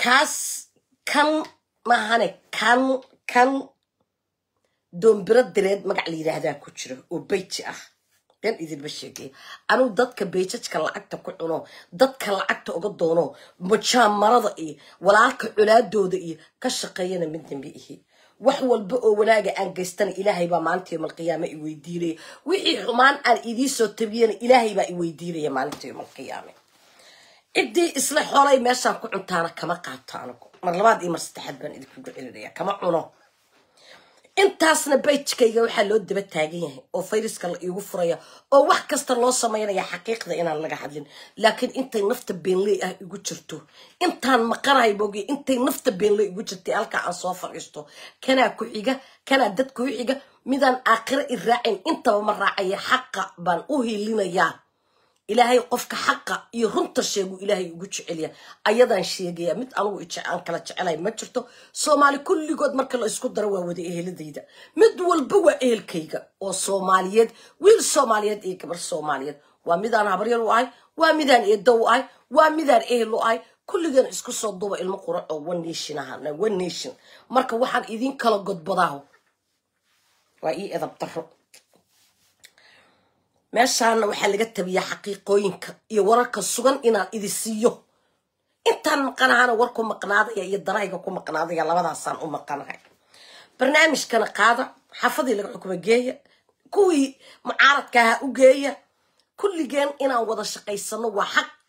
kaas kan maahane kan kan doombiro direed magac la yidhaahdaa ku jiro oo beji ah dan idinma sheegeyo anuu dadka beejajka lacagta ku cuno dadka lacagta uga doono mujaamarada iyo walaalka colaadooda iyo ka shaqeeyana midna ma ihi wax walba oo wanaaga aan geystana ilaahay baa maalinta yoomalqiyaama i wixii xumaan aan idiin soo tabiyana ilaahay baa i maalinta yoomalqiyaame ciddii isla xolay meeshaan ku cuntaana kama qaato anigu mar labaad iyo mar saddexaad baan idinku ducelinaya kama cuno intaasna bayjkayga waxaa loo daba taagan yahay oo fayraska la iigu furaya oo wax kasta loo samaynaya xaqiiqda inaan laga hadlin laakiin intay nafta beenley ah igu jirto intaan maqanahay boogiy intay nafta beenley igu jirtay halkaa aan soo fadhiisto kanaa ku xiga kanaa dad ku xiga midaan aakhiro i raacin intaba ma raacaya xaqa baan u hiilinayaa ilaahay qofka xaqa iyo runta sheegu ilaahay ugu jeceliya ayadaan sheegaya mid anugu aan kala jecelay ma jirto soomaali kulligood marka la isku daro waa wada eheladayda mid walba waa ehelkayga oo soomaaliyeed wiil soomaaliyeed iyo gabar soomaaliyeed waa midaan habaryar u ahay waa midaan eeddo u ahay waa midaan ehel u ahay kulligeen isku soo duba ilmo qura oo one nation ahaa one nation marka waxaan idin kala godbadaaho waa ii edab daro meeshaana waxaa laga tabiyaa xaqiiqooyinka iyo wararka sugan inaan idi siiyo intaan maqanahaana warku maqnaadaya iyo darayga ku maqnaadaya labadaasaan u maqanahay barnaamijkana qaada xafadii laga xukuma geeya kuwii mucaaradkaaha u geeya kulligeen inaan wada shaqaysano waa xaq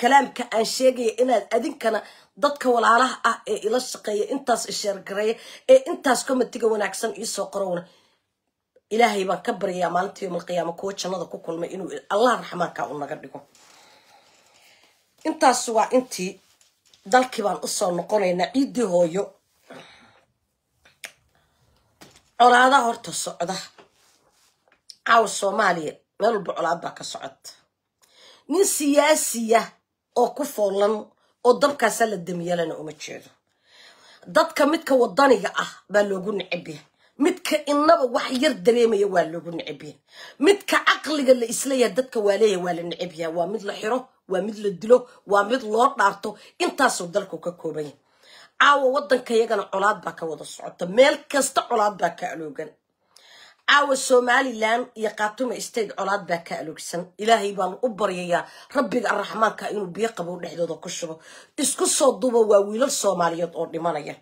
kalaamka aan sheegaya inaad adinkana dadka walaalaha ah ee ila shaqeeya intaas isheergareeya ee intaas komitiga wanaagsan iisoo qorowna ilaahay baan ka baryaa maalinta yowmal qiyaama kuwo jannada ku kulmay inuu allah raxmaanka u naga dhigo intaas waa intii dalkii baan usoo noqonaynaa ciiddii hooyo colaada horta socda caawa soomaaliya meel walba colaad baa ka socota nin siyaasiya oo ku foolan oo dabkaasa la damyeelana uma jeedo dadka midka wadaniga ah baa loogu necab midka inaba wax yar dareemaya waa loogu necbiya midka caqliga la isleeyaha dadka waaleeya waa la necebyaha waa mid la xiro waa mid la dilo waa mid loo dhaarto intaasoo dalku ka koobanya caawa wadanka yagana colaad baa ka wada socota meel kasta colaad baa ka aloogan caawa somalilan iyo khatuma state colaad baa ka aloogsan ilaahay baanu u baryayaa rabbiga araxmaanka inuu biyo qabow dhexdooda ku shubo isku soo duuba waa wiilal soomaaliyeed oo dhimanaya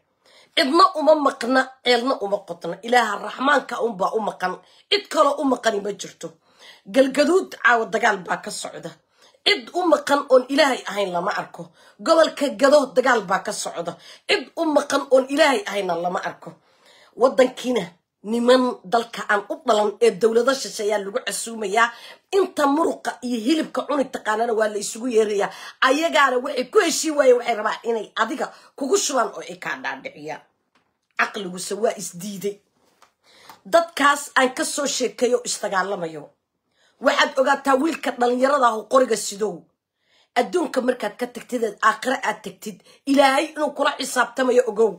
cidna uma maqna ceelna uma qodna ilaaha raxmaanka unbaa u maqan cid kaloo u maqani ma jirto galgaduud caawa dagaal baa ka socda cid u maqan oon ilaahay ahayn lama arko gobolka gado dagaal baa ka socda cid u maqan oon ilaahay ahayna lama arko waddankiina niman dalka aan u dhalan ee dowlado shisheeyaa lagu casuumayaa inta muruqa iyo hilibka cunug taqaanana waa la isugu yeeraya ayagaana waxay ku heshiin waaye waxay rabaan inay adiga kugu shubaan oo ay kaa dhaadhiciyaan caqliguse waa isdiiday dadkaas aan ka soo sheekeeyo isdagaalamayo waxaad ogaataa wiilka dhallinyaradaah qoriga sidow adduunka markaad ka tagtid eed aakhire aad tagtid ilaahay inuu kula xisaabtamayo ogow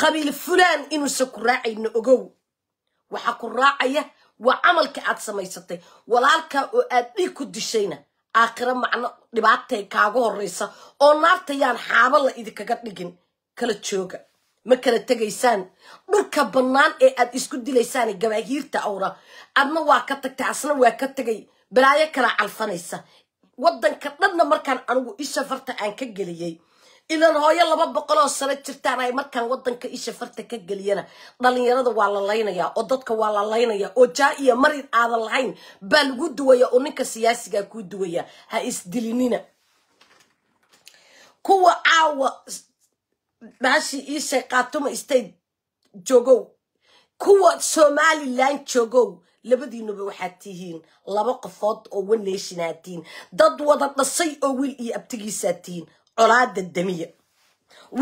qabiil fulaan inuusan ku raacayno ogow waxaa ku raacaya waa camalka aad samaysatay walaalka oo aad dhiig ku dishayna aakhira macno dhibaatay kaaga horraysa oo naartayaan yaan xaabo la idinkaga dhigin kala jooga ma kala tegaysaan dhulka bannaan ee aad isku dilaysaan gabaahiirta awra adna waa ka tagtay asna waa ka tegay balaayo kala calfanaysa waddanka dhanna markaan anigu ishafarta aan ka geliyey ilan hooyo laba boqoloo sano jirtaan ay markaan wadanka isha farta ka geliyana dhalinyarada waa la laynayaa oo dadka waa la laynayaa oo jaa iyo marid aadan lahayn baa lagu duwaya oo ninka siyaasigaa kuu duwaya ha isdilinina kuwa caawa baashii iishay kaatuma state joogow kuwa somalilan joogow labadiinuba waxaad tihiin laba qofood oo waneshinaad tihiin dad wada dhasay oo wiil iyo abtigiisaa tihiin colaada demiya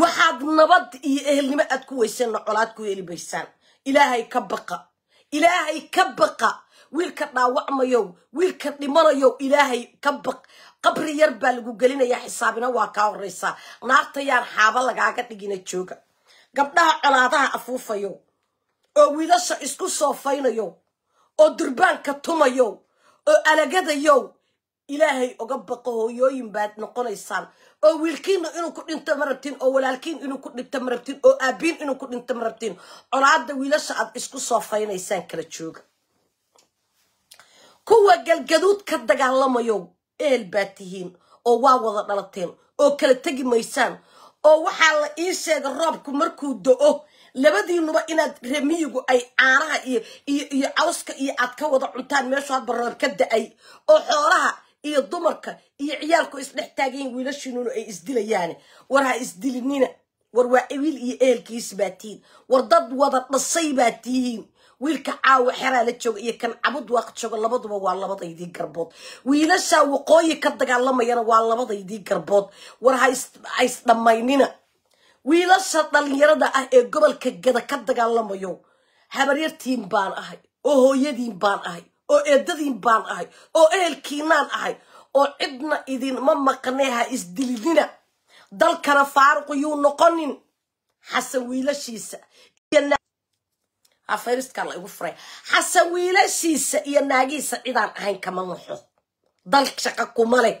waxaad nabad iyo ehelnimo aad ku weysanna colaad ku heli baysaan ilaahay ka baqa ilaahay ka baqa wiilka dhaawacmayow wiilka dhimanayow ilaahay ka baq qabri yar baa lagu gelinayaa xisaabina waa kaa horeysaa naarta yaan xaaba lagaaga dhigina jooga gabdhaha colaadaha afuufayo oo wiilasha isku soofaynayo oo durbaanka tumayo oo alagadayow ilaahay oga baqo hooyooyin baad noqonaysaan oo wiilkiina inuu ku dhinto ma rabtiin oo walaalkiin inuu ku dhinto ma rabtiin oo aabiin inuu ku dhinto ma rabtiin colaadda wiilasha aad isku soo faynaysaan kala jooga kuwa galgaduud ka dagaalamayo eel baad tihiin oo waa wada dhalateen oo kala tegi maysaan oo waxaa la ii sheega roobku markuu do-o labadiinuba inaad remiyigu ay caanaha iyo iyo iyo cawska iyo aad ka wada cuntaan meeshu hadba roob ka da-ay oo xoolaha iyo dumarka iyo ciyaalku isdhex taagayen wiilashiinuna ay isdilayaan war ha isdilinina war waa wiil iyo ehelkiis baa tihiin war dad wada dhasay baa tihiin wiilka caawa xeraa la jooga iyo kan cabud waaq jooga labaduba waa labadaydii garbood wiilashaa waqooyi ka dagaalamayana waa labadaydii garbood war ha isdhammaynina wiilasha dhalinyarada ah ee gobolka gada ka dagaalamayo habaryartiin baan ahay oo hooyadiin baan ahay oo eedadiin baan ahay oo ehelkiinaan ahay oo cidna idinma maqnee ha isdilinina dalkana faaruq yuu noqonin xasan wiilashiisa xasan wiilashiisa iyo naagiisa cidaan ahayn kama naxo dal shaqa kuma leh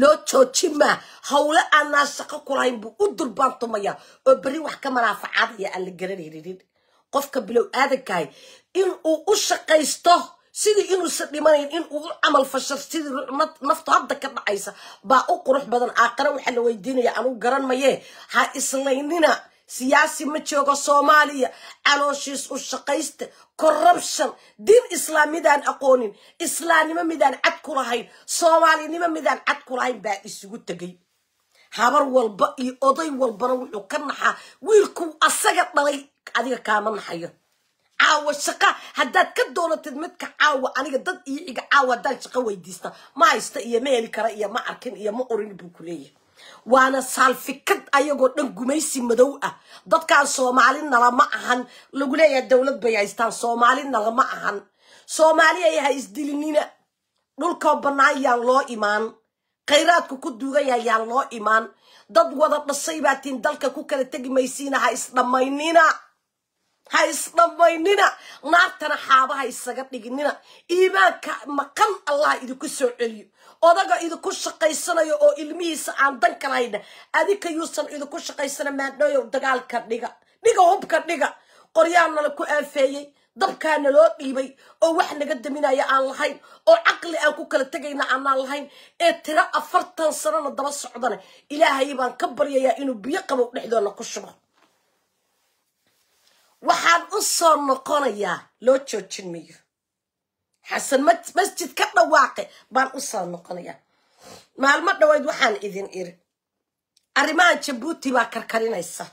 loo joojima maa hawle aanaa shaqo kulahayn buu u dulbaan tumayaa oo beri wax ka manaafacaadaya aan la garanaynin qofka bilow aadankahay inuu u shaqaysto sidii inuusan dhimanayn in uu camal fashar sidii naftu hadda ka dhacaysa baa u qurux badan aaqare waxaa la weydiinaya anugu garan maye ha islaynina siyaasi ma jooga soomaaliya calooshiis u shaqayste corrubtion diin midaan aqoonin islaamnimo midaan cad ku lahayn soomaalinimo midaan cad ku lahayn baa isugu tegay habar walba iyo oday walbana wuxuu ka naxaa wiilkuu asaga dhalay adiga kaama naxayo caawa shaqa haddaad ka doolatid midka caawa aniga dad iyo iga caawa haddaan shaqo weydiista ma haysta iyo ma heli kara iyo ma arkin iyo ma orin buu ku leeyahay waana saalfikad ayagoo dhan gumaysi madow ah dadkaan soomaali nalama ahan lagu leeyahay dowlad bay haystaan soomaali nalama ahan soomaaliya ha isdilinina dhulkoo bannaan yaan loo imaan khayraadku ku duuganya yaan loo imaan dad wada dhasay baatiin dalka ku kala tegi maysiina ha isdhammaynina ha isdhamaynina naartana xaabaha isaga dhiginina iimaanka maqan allah idinku soo celiyo odaga idinku shaqaysanayo oo ilmihiisa aan dan kalahayna adinka yuusan idinku shaqaysana maadhooyow dagaalka dhiga dhiga hubka dhiga qoryaanala ku aafeeyey dabkaana loo dhiibay oo wax naga daminaya aan lahayn oo caqli aan ku kala tegayna aanaan lahayn ee tiro afartan sanana daba socdana ilaahay baan ka baryayaa inuu biyo qabow dhexdoona ku shubo waxaan u soo noqonayaa loo joojin mayo xasan masjid ka dhawaaqe baan u soo noqonayaa maalmo dhaweyd waxaan idin iri arrimaha jabuuti baa karkarinaysa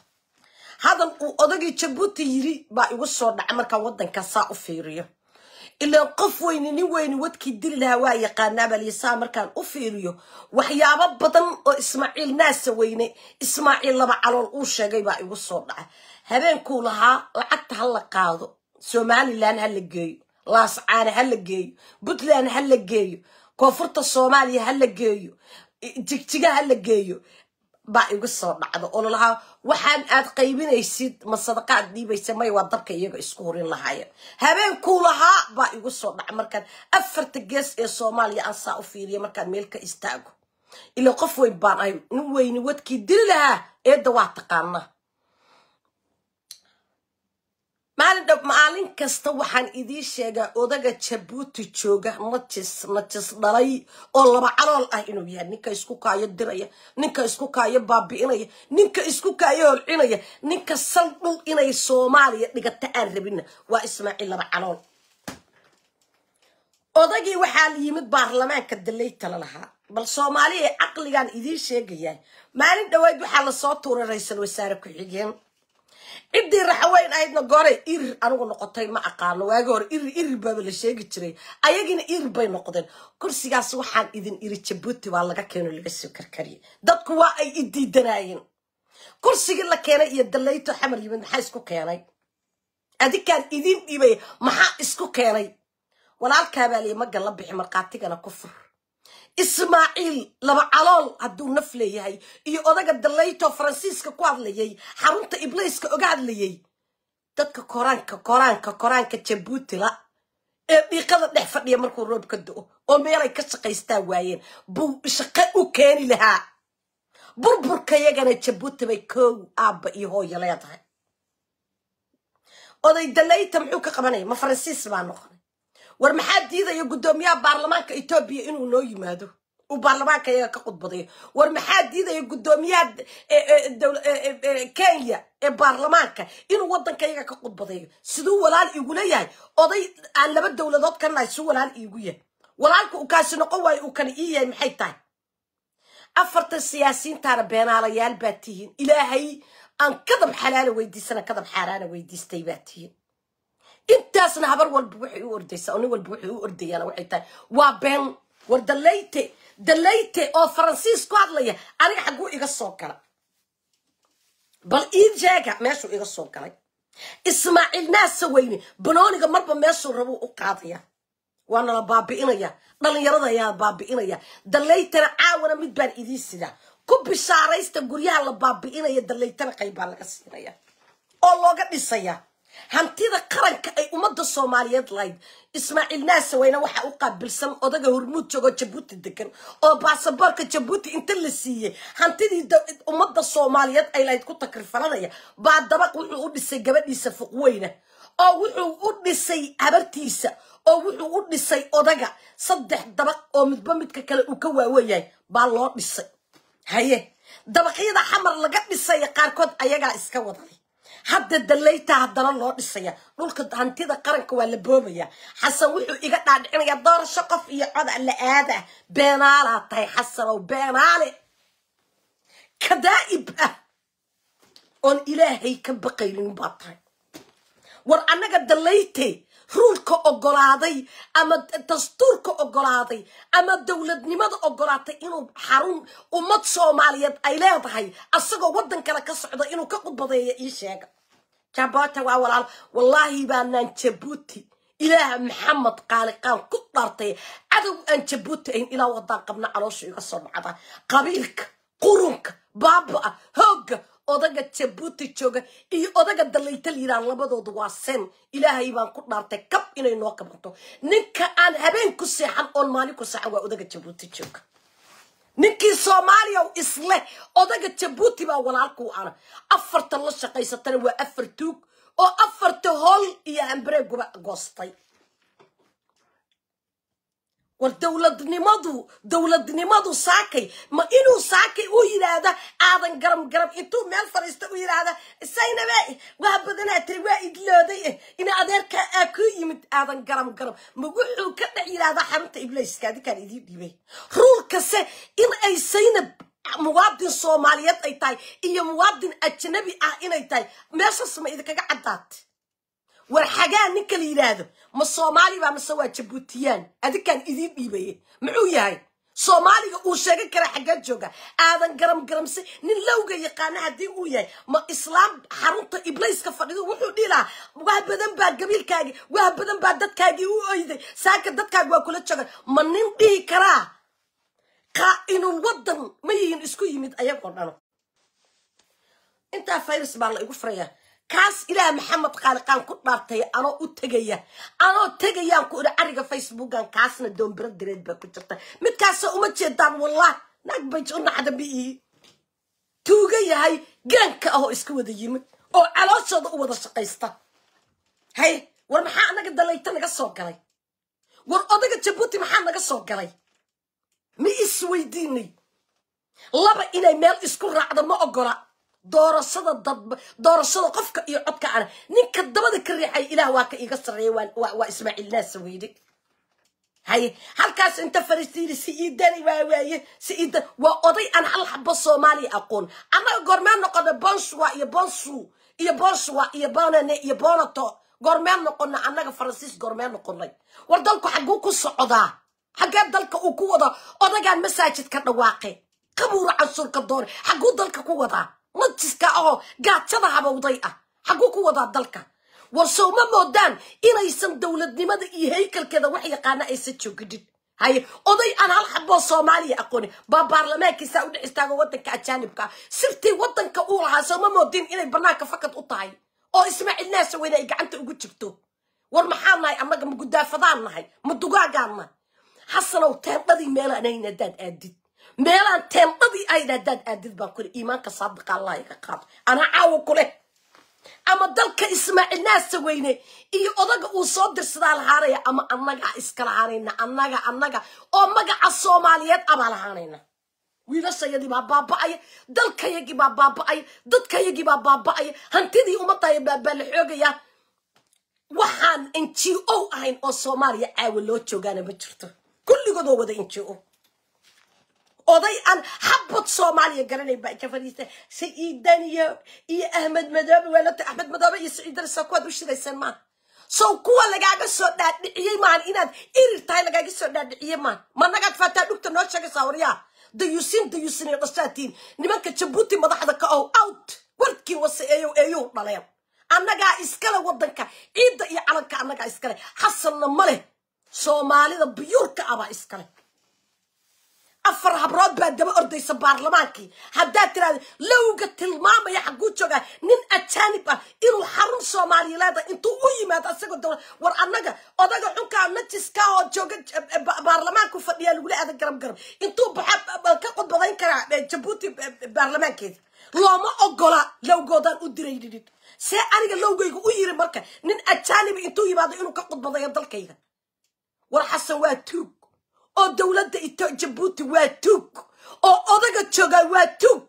hadal uu odagii jabuuti yiri baa igu soo dhaca markaa waddankaa saa u fiiriyo ilaan qof weyne nin weyne wadkii dili lahaa waa yaqaanaa balisa markaan u fiiriyo waxyaabo badan oo ismaaciil naasa weyne ismaaciil laba calool uu sheegay baa igu soo dhaca habeenkuu lahaa lacagta hala qaado somalilan hala geeyo laascaane hala geeyo puntland hala geeyo koonfurta soomaaliya hala geeyo jigjiga hala geeyo baa igu soo dhacda oo lalahaa waxaan aad qaybinaysid ma sadaqaad dhiibaysa may waa dabka iyaga isku horin lahaayeen habeenkuu lahaa baa igu soo dhaca markaan afarta gees ee soomaaliya aan saa u fiiriya markaan meel ka istaago ila qof weyn baan ahay nin weyni wadkii dili lahaa eedda waa taqaanaa maalin maalin kasta waxaan idiin sheegaa odaga jabuuti jooga najis najis dhalay oo laba calool ah inuu yahay ninka isku kaayo diraya ninka isku kaayo baabi'inaya ninka isku kaayo holcinaya ninka sal dhul inay soomaaliya dhigata aan rabina waa ismaaciil laba calool odagii waxaa la yimid baarlamaanka dalay tala lahaa bal soomaaliya ee caqligaan idiin sheegayaa maalin dhoweed waxaa lasoo tuuray ra iisal wasaare ku-xigeen cidii raxaweyn ahaydna gooray irir anigu noqotay ma aqaano waagi hore irir irir baaba la sheegi jiray ayagiina irir bay noqdeen kursigaas waxaan idin iri jabuuti waa laga keenoo laga soo karkariyay dadku waa ay idiidanaayeen kursigii la keenay iyo dalayto xamar yimid maxaa isku keenay adikaan idin dhibay maxaa isku keenay walaalkaa baa liyi maga la bixi markhaatigana ku fur ismaaciil laba calool hadduu naf leeyahay iyo odaga dalayto faransiiska ku hadlayay xarunta ibliiska oga hadlayay dadka koraanka koraanka koraanka jabuuti ee dhiiqada dhex fadhiya markuu roob ka do-o oo meelay ka shaqaystaa waayeen buu shaqe u keeni lahaa burburka yagana jabuuti bay koow aabba iyo hooyo leedahay oday dalayta muxuu ka qabanaya ma faransiis baa noqon war maxaa diidaya gudoomiyaha baarlamaanka etoobiya inuu noo yimaado uu baarlamaanka iyaga ka khudbadayo war maxaa diidaya guddoomiyaha eh, eh, eh, kenya ee baarlamaanka inuu waddanka iyaga ka khudbadayo siduu walaal iigula yahay oday aan laba dowladood ka nahay siduu walaal iigu yahay walaalka uu kaasi noqon waayo uu kani ii yahay maxay tahay afartan siyaasiyiintaana beenaalayaal baad tihiin ilaahay aan kadab xalaala weydiisana kadab xaaraana weydiistay baad tihiin intaasna habar walba waxay u ordaysaa oo nin walba waxay u ordayaana waxay tahay waa been war dalayte dalayte oo faransiis ku hadlaya aniga xagguu iga soo gala bal ii jeega meeshuu iga soo galay ismaaciil naasa weyne banooniga marba meeshuu rabuu u qaadaya waana la baabi'inaya dhalinyarada ayaa baabi'inaya dalaytana caawana mid baan idii sidaa ku bishaaraysta guryaha la baabi'inaya dalaytana qayb laga siinaya oo looga dhisaya hantida qaranka ay ummada soomaaliyeed lahayd ismaaciil naasaweyne waxaa u qaabilsan odaga hormuud joogoo jabuuti degan oo baasaboorka jabuuti inta la siiyey hantidii ummada soomaaliyeed ay lahayd ku takrifalanaya baa dabaq wuxuu u dhisay gabadhiisa fuqweyne oo wuxuu u dhisay habartiisa oo wuxuu u dhisay odaga saddex dabaq oo midba midka kale uu ka waaweyahay baa loo dhisay haye dabaqyada xamar laga dhisaya qaarkood ayagaa iska waday hadda dalayta haddana loo dhisaya dhulka hantida qaranka waa la boomaya xasan wuxuu iga dhaadhicinaya doorasho qof iyo coda la aada beenaalaa tahay xasanow beenaale kadaa'ib ah oon ilaahay ka baqaynin baa tahay war annaga dalaytay ruulka ogolaaday ama dastuurka ogolaaday ama dowladnimada ogolaatay inuu xarun ummad soomaaliyeed ay leedahay asagoo waddan kale ka socda inuu ka qudbadeeyo ii sheega jabuuti waa walaal wallaahi baanaan jabuuti ilaah maxamed qaaliqaan ku dhartay cadow aan jabuuti ayn ilaa wadaan qabna caloosha iga soo dhacda qabiilka qurunka baabaa a hoogga odaga jabuuti jooga iyo odaga dalaytal yiraa labadooda waa seen ilaahay baan ku dhaartay kab inay noo qabanto ninka aan habeen ku seexan oon maalin ku seexan waa odaga jabuuti jooga ninkii soomaaliya isleh odaga jabuuti baa walaalku ana afarta la shaqaysatana waa afar tuug oo afarta hool iyo hambareeguba goostay war dowladnimadu dowladnimadu saakay ma inuu saakay u yidhaahda aadan garab garab intuu meel fadhiista u yidhaahda saynaba waa badanaatay waa idlooday eh in adeerka aa ku yimid aadan garab garab ma wuxuu ka dhex yidhaahdaa xarunta ibliiska adinkaan idiin dhibay ruulkase in ay saynab muwaadin soomaaliyeed ay tahay iyo muwaadin ajnabi ah inay tahay meeshaas ma idinkaga caddaat war xagaa ninka la yidhaahdo ma soomaali baa mase waa jabuutiyaan adinkaan idiin dhiibaye muxuu yahay soomaaliga uu sheegan kara xaggaa jooga aadan garam garamse nin lowga yaqaana haddii uu yahay ma islaam xarunta ibliiska fadhido wuxuu dhihi lahaa wax badan baa gabiilkaagi wax badan baa dadkaagii u oyday saaka dadkaagi waa kula jooga ma nin dhihi karaa qaa'inul waddan ma yihiin isku yimid ayagoo dhano intaa virus baa la igu furayaa kaas ilaah maxamed khaaliqaan ku dhaartay anoo u tegaya anoo tegayaan ku idhi ariga facebookan kaasna doombiro direed baa ku jirta midkaasoo uma jeedaan wallah naag bay u nacda ma tuuga yahay gaanka ahoo iska wada yimid oo calooshooda u wada shaqaysta hay war maxaa anaga dalayta naga soo galay war odaga jabuuti maxaa naga soo galay ma isweydiinay laba inay meel isku raacda ma ogola doorashada dad doorashada qofka iyo codka cale ninka dabada ka riixay ilaah waa ka iga sarreeyey waa ismaaciil naasaweyde haye halkaas inta fariistiini si ii dani waawaaye si ii dan waa oday aan hal xabo soomaaliya aqoon annaga goormeen noqona bonswa iyo bonsu iyo bonswa iyo bonane iyo bonato goormeen noqona annaga faransiis goormeen noqonay war dalku xagguu ku socdaa xaggee dalka uu ku wadaa odagaan masaajid ka dhawaaqe qabuura cansuurka doone xagguu dalka ku wadaa majiska oo gaajada habowday ah xagguu ku wadaa dalka war sow moodaan inaysan dowladnimada iyo haykalkeeda wax yaqaana aysan joogidhin haye oday aan hal xaboo soomaaliya aqooni baa baarlamaankiisaa u dhex istaago waddanka ajaanibka ah sirtii waddanka uu lahaa sowma moodin inay banaanka fakad u tahay oo ismaaciil naasaweyne ay gacanta ugu jirto war maxaan nahay annaga ma guddaafadaan nahay ma dugaagaan nahay hasanow teendhadii meelaanayna aadid meelaan teendhadii ay dhaadaad aadid baan kule iimaanka saadiqa allah iga qaado anaa caawo kuleh ama dalka ismaaciilnaa saweyne iyo odaga uu soo dirsadaa lahaanaya ama annaga iska lahaanayna annaga annaga oo magaca soomaaliyeed abaa lahaanayna wiilashayadiibaa baaba'aya dalkayagibaa baaba'aya dadkayagibaa baaba'aya hantidii ummadaya baabaa la xoogaya waxaan n g o ahayn oo soomaaliya caawa loo joogaana ma jirto kulligood oo wada n g o oday aan xabad soomaaliya garanay baa ka fadhiista saciid iyo ahmed madoobe weelata axmed madoobe iyo saciid dani kuwaad u shiraysaan maaha sow kuwa lagaaga soo dhaadhiciyey maahan inaad irir tahay lagaaga soo dhaadhiciyey maaha managaad faataa dhugta noo sheegaysaa waryaa dayuusin dayuusinay dhashaatiin nimanka jabuuti madaxda ka ow oh, out warkii wase eeyow dhaleen annagaa iskale waddanka ciidda iyo calanka annagaa iskale xasanna ma leh soomaalida buyuurka abaa iskale afar habrood baa daba ordaysa baarlamaankii haddaad tiraada lowga tilmaamaya xaguu joogaa nin ajaanib ah inuu xarun soomaalileeda ah intuu u yimaado asagoo dawla war annaga odaga xunkaa najiska oo jooga eh, eh, baarlamaanku fadhiyaa lagula aadan garab garab intuu baxa ka qodbadayn karaa eh, jabuuti baarlamaankeeda looma ogola lowgoodaan u diray dhidhid see aniga lowgayga u yiri marka nin ajaanib intuu yimaado inuu ka qudbadayo dalkayga war xasan waa tuug oo dowladda jabuuti waa tuug oo odaga joogaa waa tuug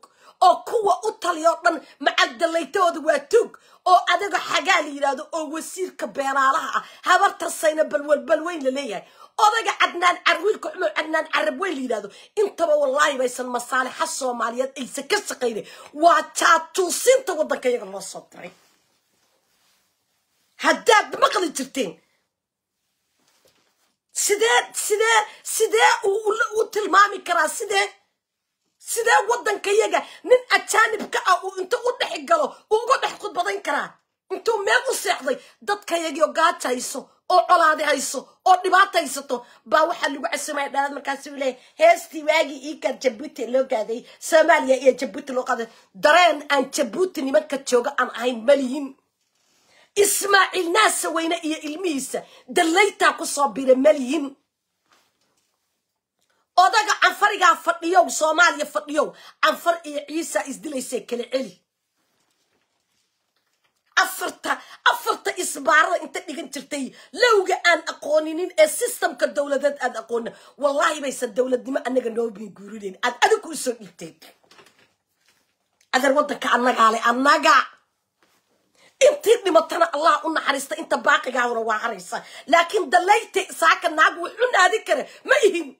oo kuwa u taliyoo dhan macagdalaytahooda waa tuug oo adaga xagaa la yidhaahdo oo wasiirka beeraalaha ah habarta saynabal walbalweyn la leeyahay odaga cadnaan carwiilka cumar cadnaan carab weyn la intaba wallaahi baysan masaalixa soomaaliyeed aysan ka shaqaynin waa jaatuusiinta waddanka iyaga loo soo diray haddaad maqli jirteen sidee sidee sidee uu u tilmaami karaa sidee sidee waddankayaga nin ajaanibka ah uu intuu u dhex galo uu uga dhex khudbadayn karaa intuu meel u seexday dadkayagio gaaja hayso oo colaade hayso oo dhibaata haysato baa waxaa lagu casamaya dhalaad markaasuu leeya heestii waagii iikaad jabuuti loo gaaday soomaaliya iyo jabuuti loo qaaday dareen aan jabuuti nimanka jooga aan ahayn malihin ismaaciil naasa naasaweyne iyo ilmihiisa dallaytaa ku soo bira malyihin odaga canfarigaa fadhiyow soomaaliya fadhiyow canfar iyo ciisa isdilaysay kala celi afarta afarta isbaarada inta dhigan jirtay lowga aan aqooninin ee sistamka dowladeed aad aqoonina wallaahi baysan dowladnimo anaga noo binguurineyn aad adiku usoo dhiibteed adeer waddanka annagaale annaga انت دمتنا الله ان حريصت انت باقي غاورا وا لكن دليت ساكن ناغ و خن ادي كره ما يهم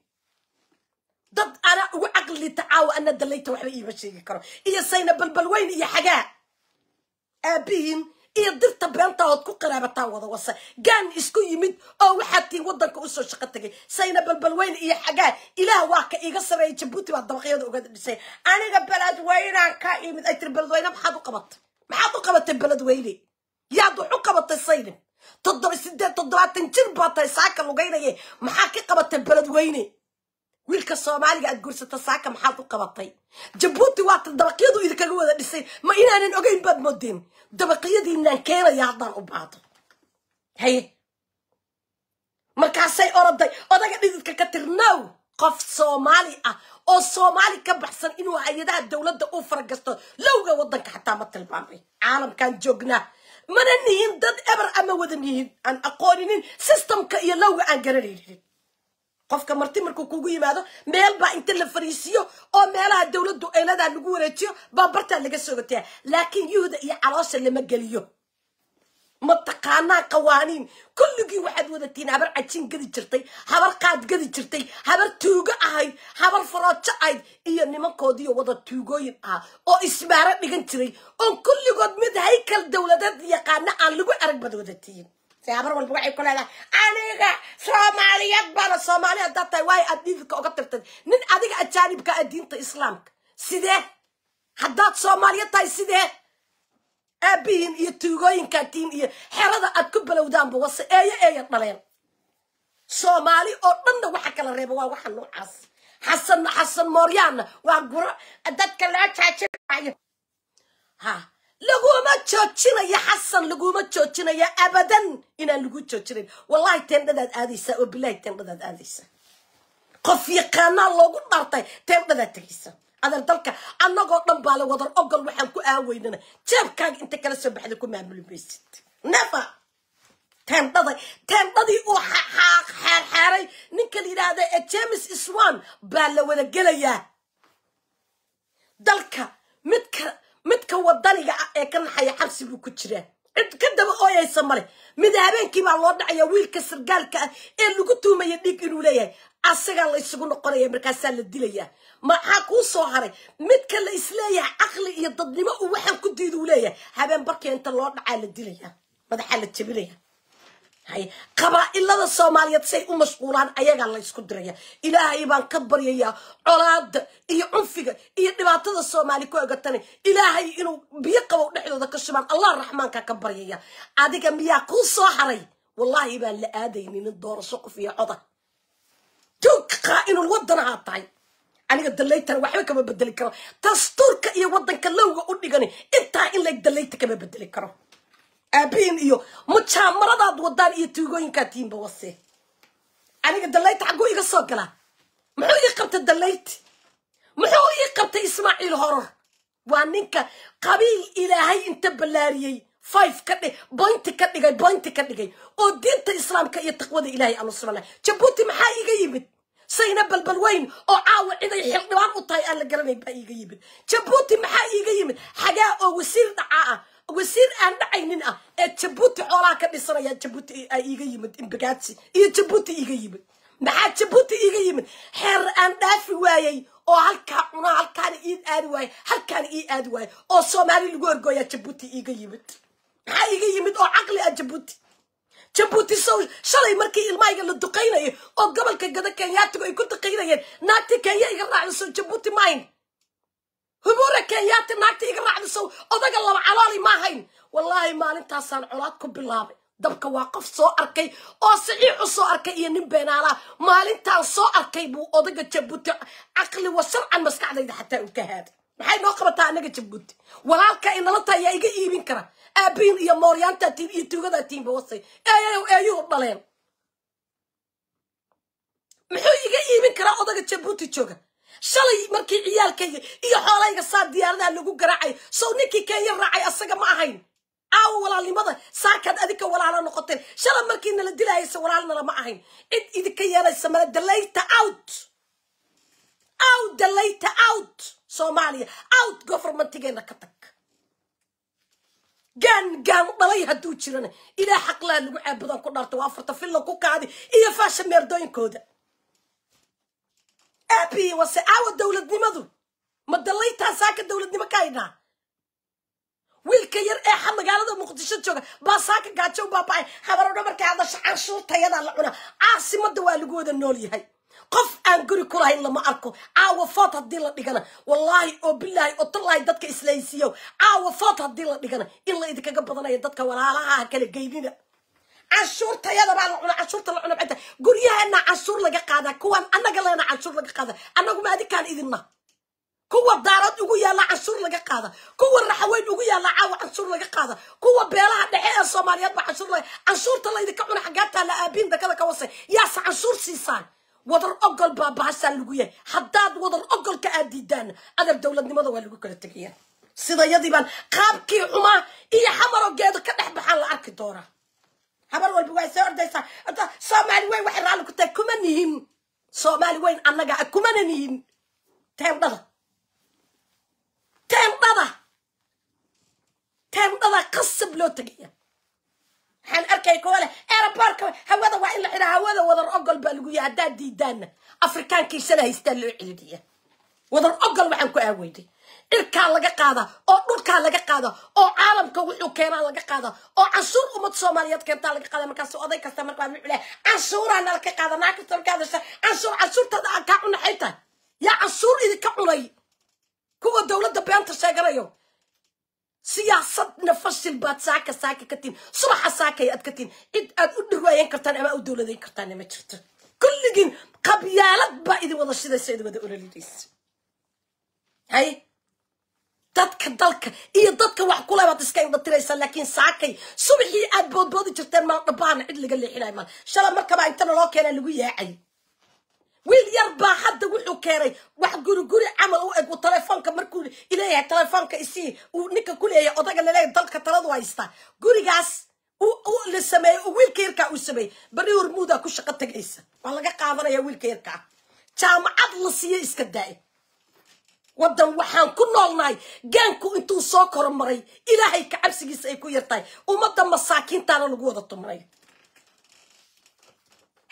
ضد انا وعقلي تعاو ان دليت و خبي بشيغي كره اي سينا بلبل وين يا إيه حقا ابين اي درت بنت هاد كو قرابتا ودا وسا كان اسكو يمد او وحاتي ودنك او شقتك سينا بلبل وين إيه حقا اله واك ايغا إيه سبي جبوتي وا دبقيود او غدسي انا بلاد وين كا يمد اي تر بلد وين قبط maxaad u qabatay beled weyle yaad wax u qabatay saylim toddobaatan jir baa tahay saaka lugaynaye maxaa ka qabatay beledweyne wiilka soomaaliga aad guursata saaka maxaad u qabatay jabuuti waata dabaqyadu idinkaga wada dhisay ma inaanan ogeyn baad moodeen dabaqyadiinaan keenaya haddaan u baado haye markaasay oroday odaga dhididka ka tirnow qof soomaali ah oo soomaali ka baxsan inuu hay-adaha dowladda u faragasto lowga waddanka xataa ma tilmaamay caalamkan joognaa mana nihin dad eber ama wada nihin aan aqooninin systemka iyo lowga aan garanaynin qofka marti markuu kugu yimaado meel baa inta la fariisiyo oo meelaha dowladdu eeladaa lagu wareejiyo baa bartaa laga soo gataya laakiin yuhuda iyo caloosha lama geliyo ma taqaanaa qawaaniin kulligii waxaad wadatiin habar cajin gadi jirtay habar qaad gadi jirtay habar tuugo ahayd habar faroojo ahayd iyo nimankoodiiyo wada tuugooyin ah oo isbaaro dhigan jiray oon kulligood mid haykal dowladeed yaqaana aan lagu arag baad wadatiin se habar walba waxay ku leedahay aniga soomaaliyeed baana soomaali haddaad tahay waayo aad diidka uga tirtay nin adiga ajaanibka ah diinta islaamka sidee haddaad soomaaliya tahay sidee aabihiin iyo tuugooyinkaatiin iyo xerada aad ku balowdaanba wase eeyo eeya dhaleen soomaali oo dhanna waxa kala reeba waa waxa noocaas xasanna xasan mooryaanna waa guro dadka laa jaajinayo ha laguma joojinaya xasan laguma joojinaya abadan inaan lagu joojinayn wallahi teendhadaad aadaysaa oo bilaahi teendhadaad aadaysaa qof yaqaanaa loogu dhaartay teendhadaad tegaysaa adan dalka annagoo dhan baa la wadar ogol waxaan ku aaweynana jeebkaaga inta kala soo baxda ku maamuli maysid never teendhaday teendhadii uu xeerxeeray ninka la yidhaahda ee james swan baa la wada gelayaa dalka midka midka wadaniga ah ee ka naxaya xabsi buu ku jiraa cid ka daba ooyaysa male mid habeenkii baa loo dhacaya wiilka sargaalka ah ee lagu tuumaya dhiig inuu leeyahay asagaa laysugu noqonaya markaasaa la dilayaa maxaa kuu soo haray midka la isleeyahay caqli iyo dadnimo uu waxaan ku diida uu leeyahay habeen barkii inta loo dhacaa la dilayaa madaxaa la jebinaya hay qabaa'ilada soomaaliyeed say u mashquulaan ayagaa laysku diraya ilaahay baan ka baryayaa colaada iyo cunfiga iyo dhibaatada soomaali ku ogatanay ilaahay inuu biyo qabow dhexdooda ka shubaan allah raxmaanka ka baryaya adiga miyaa kuu soo haray wallaahi baan la aadaynin doorasho qof iyo codag joog qaa'inan waddan ahaa tahay aniga dalaytana waxba kama bedeli karo dastuurka iyo waddanka lowga u dhigani intaa in laeg dalayta kama bedeli karo aabihin iyo mujaamaradaad wadaan iyo tuugooyinkaa tiinba wase aniga dalayta xagguu iga soo galaa muxuu ii qabtay dalayti muxuu ii qabtay ismaaciil horor waa ninka qabiil ilaahay inta ballaariyey five ka dhig bointi ka dhigay bointi ka dhigay oo diinta islaamka iyo taqwada ilahay aan u jabuuti maxaa iga yimid sayna balbal weyn oo caawa ciday xildhibaan u tahay aan la garanayn baa iiga yimid jabuuti maxaa iiga yimid xagaa oo wasiir dhacaa ah wasiir aan dhacaynin ah ee jabuuti xoolaha ka dhisanaya jabuuti iiga yimid imbagaadsi iyo jabuuti iiga yimid maxaa jabuuti iiga yimid xeer aan dhaafi waayey oo halkaa cuno halkaana ii aadi waayey halkaana ii aadi waayey oo soomaali lagu horgooyaa jabuuti iiga yimid maxaa iiga yimid oo caqli ah jabuuti jabuuti sow shalay markii ilmahayga la duqaynayo oo gobolka gada kenyaatigu ay ku duqaynayeen naagtii kenya iga raacdi jabuuti maahayn hubuure kenyaati naagtii iga raacdi odaga laba calooli maahayn wallaahi maalintaasaan colaad ku bilaabay dabka waa qof soo arkay oo siciicu soo arkay iyo nin beenaalaha maalintaan soo arkay buu odaga jabuuti caqli wa sharcan maskaxdayda xataa uu ka haada maxay noo qabataa annaga jabuuti walaalka inalanta yaa iga iibin kara aabiin iyo mooryaanta tin iyo tugada tinba eeyuu dhaleen muxuu iga iibin karaa odaga jabuuti jooga shalay markii ciyaalkayga iyo xoolayga saa diyaaradaha lagu garaacay sow ninkii kenya raacay asaga ma ahayn caawa walaalnimada saakaad adinka walaala noqoteen shalay markii nala dilaayayse walaalnala ma ahayn cid idinka yeelaysa male dalayta out out dalayta out soomaaliya out govermentigeenna ka tag gaan gaan u dhalay hadduu jirana ilaa xaqlaa lagu ceeb ku dhaarta waa furta fillan ku kaadi iyo faasha meerdooyinkooda abi wase aawa dowladnimadu ma dalaytaa saaka dowladnimo ka haydhaa wiilka yar ee xa magaalada muqdisho jooga baa saaka gaajo baaba'ay habaradho markay hadasho canshuurtayadaa la cunaa caasimadda waa lagu wada nool yahay qof aan guri ku lahayn lama arko caawa food haddii la dhigana wallaahi oo bilaahi oo tallaahi dadka islaysiiyo caawa food haddii la dhigana in la idinkaga badanaya dadka walaalaha kala geynina cashuurtayada baa la cuna cashuurta la cuna bacda guryaheena cashuur laga qaadaa kuwan annaga leena cashuur laga qaada annaguma adinkaan idinna kuwa daarood ugu yaalla cashuur laga qaada kuwa raxaweyn ugu yaalla caawa cashuur laga qaada kuwa beelaha dhexe ee soomaaliyeed baa cashuur laga cashuurta laydinka cuna xaggaa taalla aabiin dakada ka wase yaase cashuur siisaan وضر أقل بابا حسن لقية حداد وضر أقل كأديدان أدر دولة نمضة والوكلة تقية سيدا يضيبان قابكي عما إيا حمرو قيادو كنح بحال العرك دورة حمر والبواي سيور ديسا أنت سومالي وين وحي رالو كنتا كمانيهم سومالي وين أنقا كمانيهم تهم نضا تهم نضا تهم نضا قصب لو تقية حن أركي كوله إيربارك هذا وإلا إذا هذا وذر أقل بالجوية داد دي دان أفريقان كيس لا يستل العلدية وذر أقل وحن كأويدي إركان لقى قادة أو نركان لقى قادة أو عالم كوي أو كيران لقى قادة أو عصور أمة الصوماليات كم تلقى قادة مكان سو أذاي كستمر قام يقوله عصور أنا لقى قادة ناك تصير قادة عصور عصور تدا كأون حيتة يا عصور إذا كأوني كوا الدولة دبيان تشجع رأيهم siyaasadna fashil baad saaka saaka ka tihin subaxa saakay aad ka tihin cid aad u dhawaayan kartaan ama u dowladayn kartaanna ma jirto kulligiin qabyaalad baa idin wada shidaysa idin wada ololidaysa hay dadka dalka iyo dadka wax kule baad iska indhatiraysaa laakiin saakay subaxii aad boodboodi jirteen maal dhabaana cid laga leexinay mal shala markaba intana loo keenaa lagu yaacay wiil yar baa hadda wuxuu keenay wax guriguri camal u eg telefoonka markuu ileeyahay telefoonka isii uu ninka ku leeyahay odaga laleeyahay dalka taladu haysta gurigaas la sameeyey wiilka yarkaa uu sameeyey bari hormuudaa ku shaqo tegaysa waa laga qaadanaya wiilka yarkaa jaamacad la siiya iska daa'e waddan waxaan ku noolnahay gaanku intuu soo koro maray ilaahay ka cabsigiisa ay ku yartahay ummadda masaakiintaana lagu wada tumray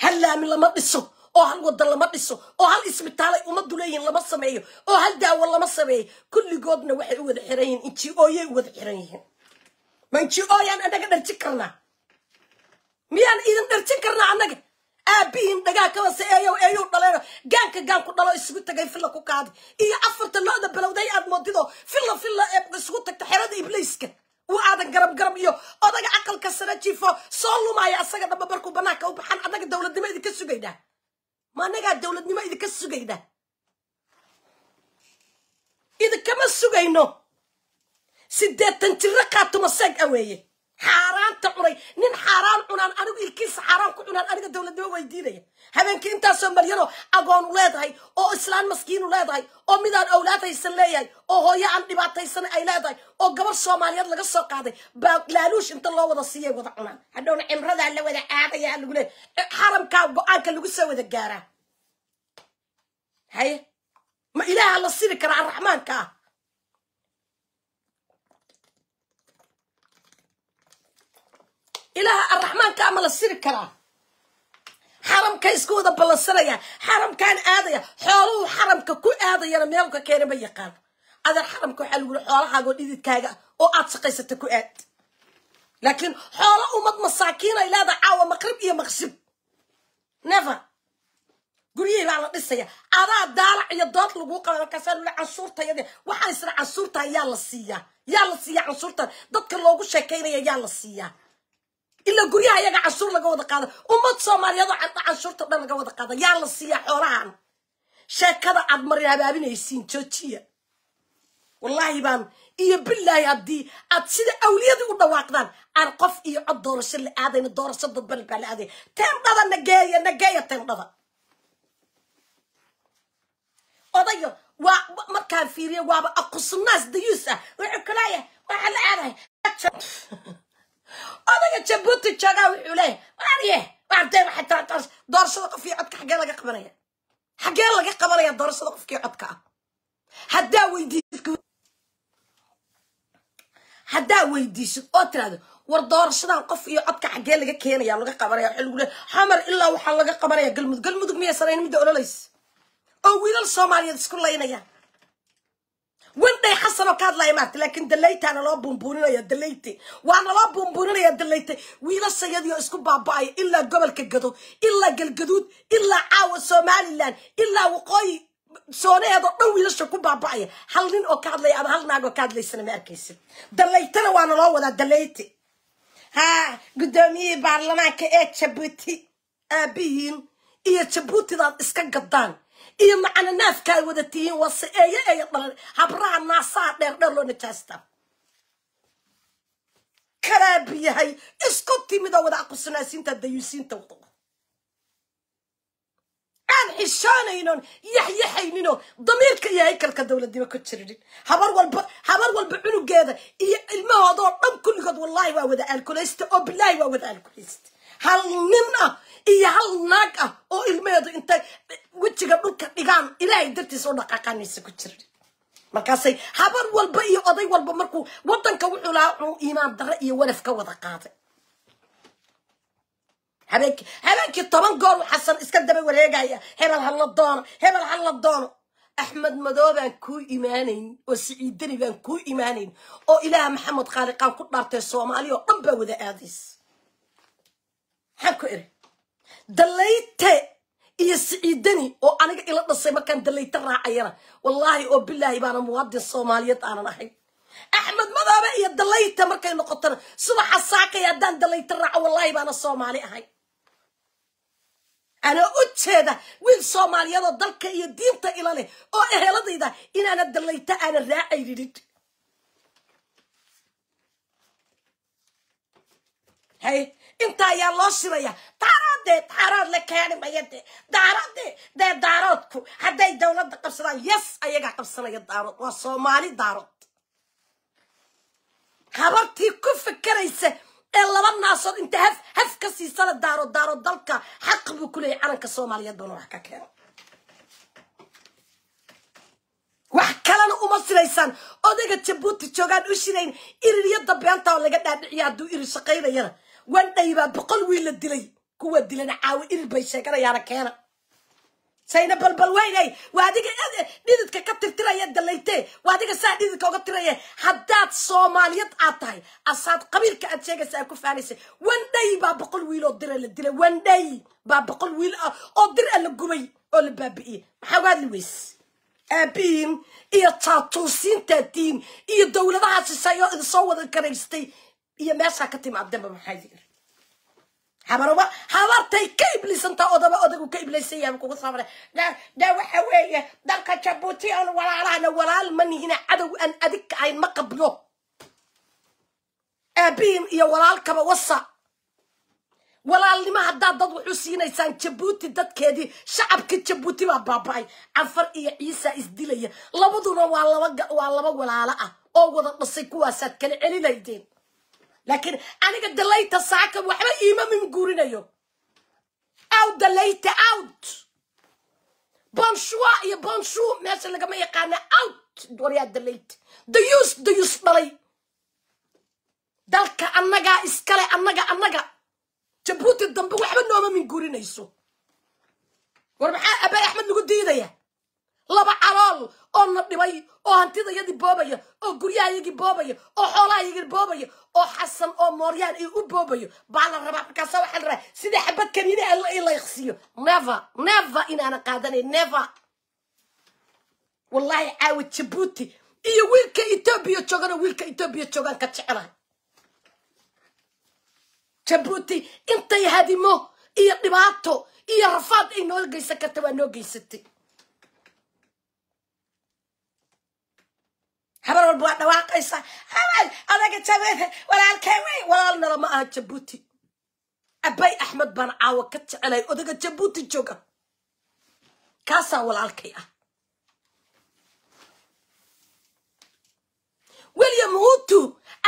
hallaamin lama dhiso oo hal wado lama dhiso oo hal isbitaalay ummaddu leeyihin lama sameeyo oo hal daawo lama sameeyo kulligoodna waxay u wada xiran yihiin injioyay u wada xiran yihiin ma injioyaan annaga dharjin karnaa miyaan idin dharjin karnaa annaga aabihiin dhagaa eeyow eeyow dhaleeno gaanka gaan ku dhalo isugu tagay filla ku qaadi iyo afarta looda balowday aad moodido filla filla ee isugu tagta xerada ibliiska u aadan garab garab iyo odaga aqalka sare jiifo soo lumaya asaga dhamba markuu banaanka u baxaan annaga dowladnimo idinka sugayna ma annagaa dowladnimo idinka sugayna idinkama sugayno sideetan jiro kaatuma seeg a weeye xaaraanta cunay nin xaaraan cunaan anigu ilkiisa xaaraan ku cunaan aniga dowladnimo weydiinaya habeenkii intaasoo malyanoo agoonu leedahay oo islaan maskiinu leedahay oo midaan awlaad haysan leeyahay oo hooyo aan dhibaataysana ay leedahay oo gabar soomaaliyeed laga soo qaaday baa laaluush inta loo wada siiyay wada cunaan hadhowna cimradaa la wada aadayaa lagu leeyahy xaramkaa go-aanka lagu soo wada gaaraa haye ma ilaaha la siri karaa araxmaanka ilaaha araxmaanka ama la siri karaa xaramka iska wada ballansanaya xaramkaan aadaya xooluhu xaramka ku aadayana meelka keena ma yaqaano adeer xaramka waxaa laguli xoolahaagoo dhididkaaga oo aad shaqaysata ku aad laakiin xoolo ummad masaakiin ay caawa maqrib iyo maqsib never guryihii baa la dhisaya adaa daalac iyo dood laguu qaba markaasaa lule cansuurtayade waxaysna cansuurta yaa la siiyaa yaa la siiyaa cansuurtan dadka loogu sheekaynaya yaa la siiyaa ilaa guryaha ayaga canshuur laga wada qaada ummad soomaaliyeedoo canshuurta dhan laga wada qaada yaa la siiyaa xoolahan sheekada aad maryabaabinaysiin joojiya wallaahi baan iyo bilaahi haddii aad sida awliyadii u dhawaaqdaan aan qof iyo cod doorasho la aadayna doorasho dadban baa la aaday teendhada nageeya nageeya teendhada odayo waa markaan fiiriya waaba aqusunaas dayuus ah wuxuu kaleeyahay waxaa la aadahay odaga jabuuti joogaa wuxuu leeyahay walaaliye waxdee waxay doorashada qof codka xaggee laga qabanaya xaggee laga qabanaya doorashada qofkii codka ah haddaa weydiisid haddaa weydiisid oo tiraahdo war doorashadan qof iyo codka xaggee laga keenaya laga qabanaya waxaa lagu leeyahay xamar ilaa waxaa laga qabanaya galmudug galmudug miyay sanayn ololays oo wiilal soomaaliyeed isku laynayaan wendhay xasanoo ka hadlaya maarta laakiin dalaytaa naloo buunbuuninaya dalayte waa naloo buunbuuninaya dalayte wiilashayadiioo isku baabaaya ilaa gobolka gado ilaa galgaduud ilaa caawa somalilan ilaa waqooyi sooneheed oo dhan wiilasha ku baaba-aya hal nin oo ka hadlaya ama hal naag ka hadlaysana ma arkaysid dalaytana waa naloo wadaa dalayte ha guddoomiyihii baarlamaanka ee jabuuti aabihiin eh, iyo jabuutidaad iska gadaan iyo macna naafkaa wada tihiin wase eeyo eeyo dhal habraha naasaa dheer dheer loo karaab yahay isku timidoo wada aqusnaasiinta dayuusiinta aan xishoonaynon yaxyaxayninoo damiirka iyo haykalka dowladnimo ku jirinin habar walba habar walba cunugeeda iyo ilmahooda dhan kulligood wallaahi waa wada aalkulaysta oo bilaahi waa wada aalkulaysta hal nin ah iyo hal naag ah oo ilmaheedu intay wejiga dhulka dhigaan ilaahay dartiis oo dhaqaaqaanaysa ku jira markaasay habar walba iyo oday walba markuu wadanka wuxuu lahaa wuxuu iimaan darre iyo walaf ka wada qaaday habeenkii habeenkii toban goor xasan iska daba wareegaya hebel hala doono hebel hala doono axmed madoo baan kuu imaanayn oo siciidani baan kuu imaanayn oo ilaah maxamed khaaliqaan ku dhaartay soomaaliya oo dhan baa wada aadays maxaan ku eri dalayte iyo siciidani oo aniga ila dhasay markaan dalayte raacayana wallaahi oo bilaahi baana muwaadin soomaaliyeed aanan ahay axmed madaaba iyo dalayte markay noqotona subaxa saakay haddaan dalayte raaca wallaahi baana soomaali ahay anaa u jeeda wiil soomaaliyeed oo dalka iyo diinta ilaleh oo eheladayda inaana dalayte aana raacaynin hay inta ayaa loo shiraya daarade daaraad la keeni maya de dee daaroodku hadday dawladda qabsadaan yes ayagaa qabsanaya daarood waa soomaali daarood habartii ku fikeraysa ee laba naasood inta haf haf ka siisana daarood daarood dalka xaq buu ku calanka soomaaliyeed bana wax ka keena wax kalena uma silaysaan odayga jabuuti joogaan u shirayn irir iyo oo laga dhaadhiciya hadduu iri shaqaynayana wandhay baa boqol wiil la dilay kuwa dilana caawi iril bay sheeganayaana keena sayna balbal weynay waa adiga dhididka ka tirtiraya dalayte waa adiga saa dhididka uga tiraya haddaad soomaaliyad aad tahay asaad qabiilka aad sheegaysa aad ku faanaysa wandhay baa boqol wiil oo dira la dilay wandhay baa boqol wiil oo dir a ah la gubay oo la baabi'iyey maxaa waadli aabihiin iyo jaatuusiintaad tihiin iyo dowladahaasi soo wada karaystay يمشى كتيم عبد الله محيير حبروا حورتي كيف ليس انت اودبا اودغو كيف ليس يا كو صبر دا ان ولا على انا ولا من هنا عدو ان ادك عين ما قبلو ابيم يا ولالك وصى ولا اللي ما حد دد وحسين ايسان جبوتي ددكدي شعبك جبوتي باباي عفر يا عيسى اسدليه لبدونا وا لبا وا لبا ولاله او ودا دسي كو اسد كل عليل يدين لكن أنا قد دليت الصعكة وحبا إيما من قولنا يو أوت دليت أوت بانشوا يا بانشوا ماشي لك ما يقعنا أوت دوريا دليت ديوس ديوس مالي دالك أنقا إسكالي أنقا أنقا جبوت الدنبو وحبا نوما من قولنا يسو ورمحا أبا أحمد نقول ديدا يا laba calool oo na dhibay oo hantidayadii boobaya oo guryahayagii boobaya oo xoolahayagii boobaya oo xasan oo mooryaan i u boobayo baa la rabaa markaasa waxaa la rabaa sidai xabad kaniine alla ah i layqsiiyo never never inaana qaadanayn never wallaahi caawa jabuuti iyo wiilka etoobiya jooganoo wiilka etoobiya joogaan ka jecelahay jabuuti intay hadimo iyo dhibaato iyo rafaad ay noo geysan karta waa noo geysatay habar walba waa dhawaaqaysaa adaga jabee walaalkee wey walaal nala aha jabuuti abay axmed baan caawa ka jecelay odaga jabuuti jooga kaasaa walaalkay ah william hutu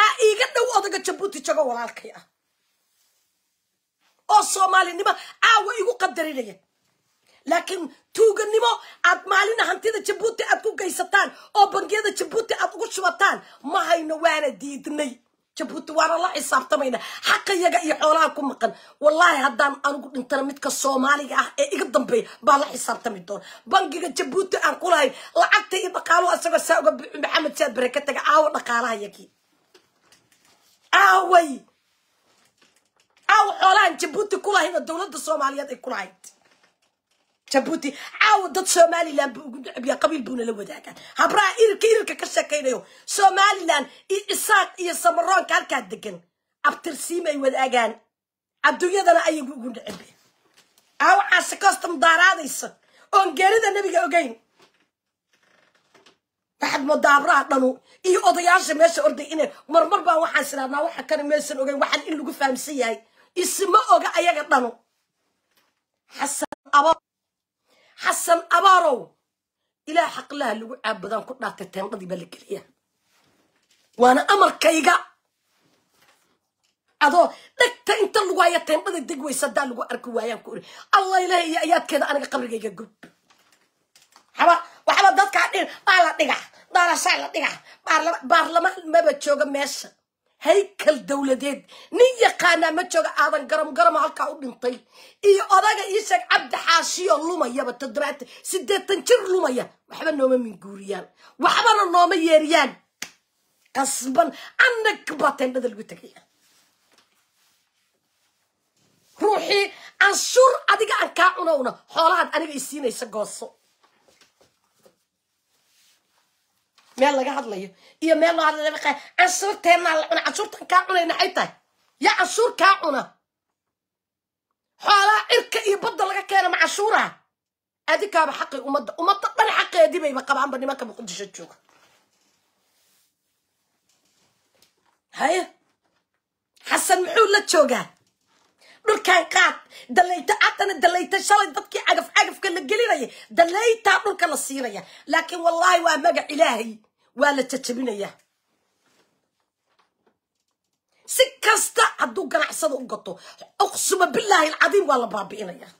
aa iiga dhow odaga jabuuti jooga walaalkay ah oo soomaalinimo caawa igu qadarinaya laakiin tuuganimo aad maalina hantida jabuuti aad ku gaysataan oo bangiyada jabuuti aad ugu shubataan ma hayno waana diidnay jabuuti waana la xisaabtamayna xaqayaga iyo xoolaha ku maqan wallaahi haddaan anugu dhintana midka soomaaliga ah ee iga dambeeya baa la xisaabtami doon bangiga jabuuti aan kulahay lacagta iyo dhaqaaluhu isagoo saa uga maxamed saad bare ka taga aawo dhaqaalaha yagii aaway aawo xoolahaan jabuuti kulahayn dowladda soomaaliyeed ay kulahayd jabuuti caawa dad somalilan buu ugu necab qabiil buuna la wadaagaa habraha irilka irilka ka sheekaynayo somalilan iyo isaaq iyo samaroonka halkaa degan abtirsiimay wadaagaan adduunyadana ayagu ugu necbi aawacaasi custom daaraadaysa oon geerida nebiga ogeyn waxaad moodaa dhanu iyo odayaasha meesha orday inay marmar baan waxaan siraadnaa waxa kana maysan ogeyn waxaan in lagu fahamsan yahay isma oga ayaga dhanu xasan aba حسن أبارو إلى حق الله اللي عبدان كنا تتنقضي بالكلية وأنا أمر كيغا أدو دكتا انت اللي الواية تنقضي دقوي سدا لغو أركو وايا كوري الله إلهي يا إياد كيدا أنا قبر كيغا قب حبا وحبا دادك عدين بالا بارلا دارا سالا بارلا ما مبتشوغا ميسا هيكل دولة ديد نية قانا متشوغ آذان قرم قرم هالكا ودنطي إي أداغا إيشاك عبد حاشي اللوما لوميا بتدرات سدات تنشر اللوما يا وحبا نوما من قوريان وحبا نوما يريان قصبا عنك باتين بدل قتكيا روحي أنشر أديك أنكا أنا أنا حولاد أنا إسيني سقوصو مالا غادلي إيه طيب. يا مالا غادلي اصور تنال انا اصور تنكاونا انا ايتي يا اصور كاونا هلا اركي إيه يبدل لك انا مع اصورا حقي بحقي ومد ومطق حقي ديبي بقبع بني مكه بقدش تشوف هاي حسن محول لا تشوكا دول كان قاد دليت عطنا دليت شال دبكي اقف اقف كل قليل دليت دول كان لكن والله وا الهي waa la jajabinayaa si kasta hadduu ganacsada u gato uqsuma bilaahi alcadiim waa la baabi'inayaa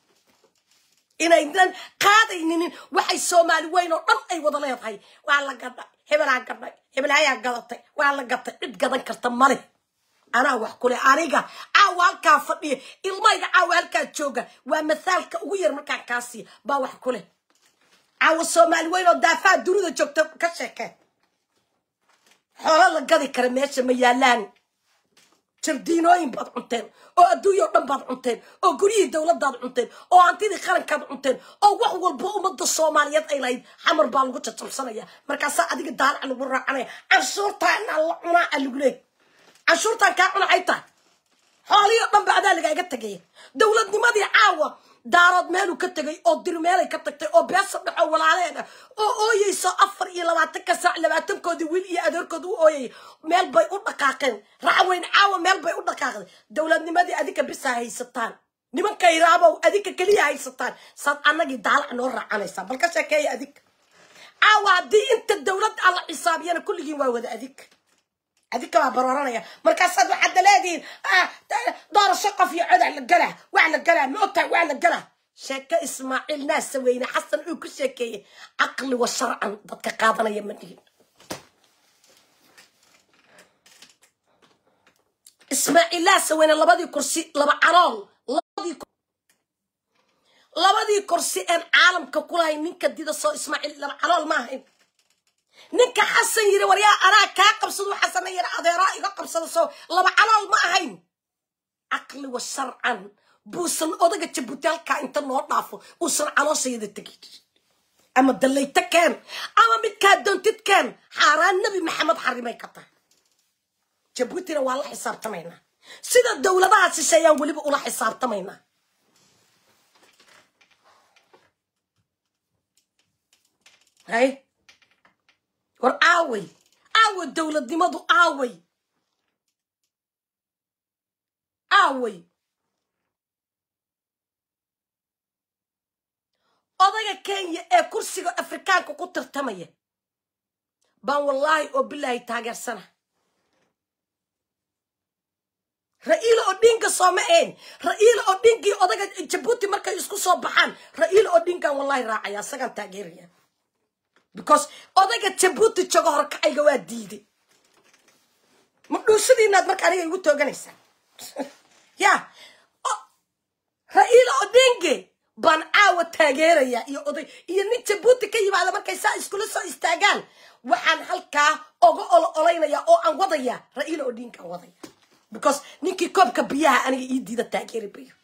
inaynan qaadayninin waxay soomaali weyn oo dhan ay wada leedahay waa la gadhay hebelaa gadhay hebelayaa gadatay waa la gatay cid gadan karta male anaa wax kuleh aniga caawa halkaa fadhiya ilmayga caawa halkaa jooga waa mathaalka ugu yar markaa kaasiya baa wax kuleh caawa soomaali weyn oo daafaa dunida joogta ka sheekee xoolo la gadi kara meesha ma yaalaan jardiinooyin baad cunteen oo adduunyao dhan baad cunteen oo guryihii dowladdaad cunteen oo hantidii qarankaad cunteen oo wax walba ummadda soomaaliyeed ay lahayd xamar baa lagu jajabsanaya markaasaa adiga daalaca lagu raacanaya canshuurtaa inaa la cunaa a lagu leey canshuurtaan kaa cunaxay tahay xoolihii o dhan ba adaa lagaaga tegaya dowladnimadii caawa daarood meeluu ka tegay oo dirmeelay ka tagtay oo beesa dhaco walaaleeda oo ah, ooyeyso afar iyo labaatan ka saac labaatankoodii wiil iyo adeerkood u ooyay meel bay u dhaqaaqeen racweyn caawa meel bay u dhaqaaqday dowladnimadii adinka bisa haysataan nimanka iraabow adinka keliya haysataan saad annagii daalac noo raacanaysaa bal ka sheekeeya adinka caawa haddii inta dowlad ala xisaabiyana kulligiin waa wada adinka هذيك كما برورانيا مركز هذا واحد دلادين اه دار الشقة في عود على وعلى القلعه موتا وعلى القلعه شكا اسماعيل ناس سوينا حصل كل شكاية عقل وشرعا ضدك قاضنا يا مدين اسماعيل ناس سوينا لبادي كرسي لبا عرال لبادي كرسي لبادي كرسي ان عالم كوكولاي من كديد صو اسماعيل لبا عرال ماهين نك حسن يري وريا أراك قبصوا حسن يري أذيراء قبصوا صو لما على المعين أقل وسرعا بوسن أذا جت بوتيل كأنت نور نافو وسرعا سيد التكيد أما دللي تكن أما متكادن تتكن حرام النبي محمد حرم يقطع جبوتيل والله حساب تمينا سيد الدولة بعد سيسيان ولي بقول حساب تمينا هاي war aaway aawa dowladnimadu aaway aaway odaga kenya ee kursiga afrikaanka ku tartamaya baan wallaahi oo bilaahi taageersana ra-iila odhinga sooma een ra-iila odhinkii odaga jabuuti markay isku soo baxaan ra-iila odhinkaan wallaahi raacaya isagaan taageeraya because odayga jabuuti jogo horkacayga waa diiday ma dhuushadiinaad marka aniga igu tooganaysaa ya ra-iila odenge baan caawa taageeraya iyo oday iyo nin jabuuti ka yimaada markay saa iskula soo istaagaan waxaan halkaa oga olo olaynaya oo aan wadaya ra-iila odinkaan wadaya because ninkii koobka biyaha aniga ii diida taageeri bayo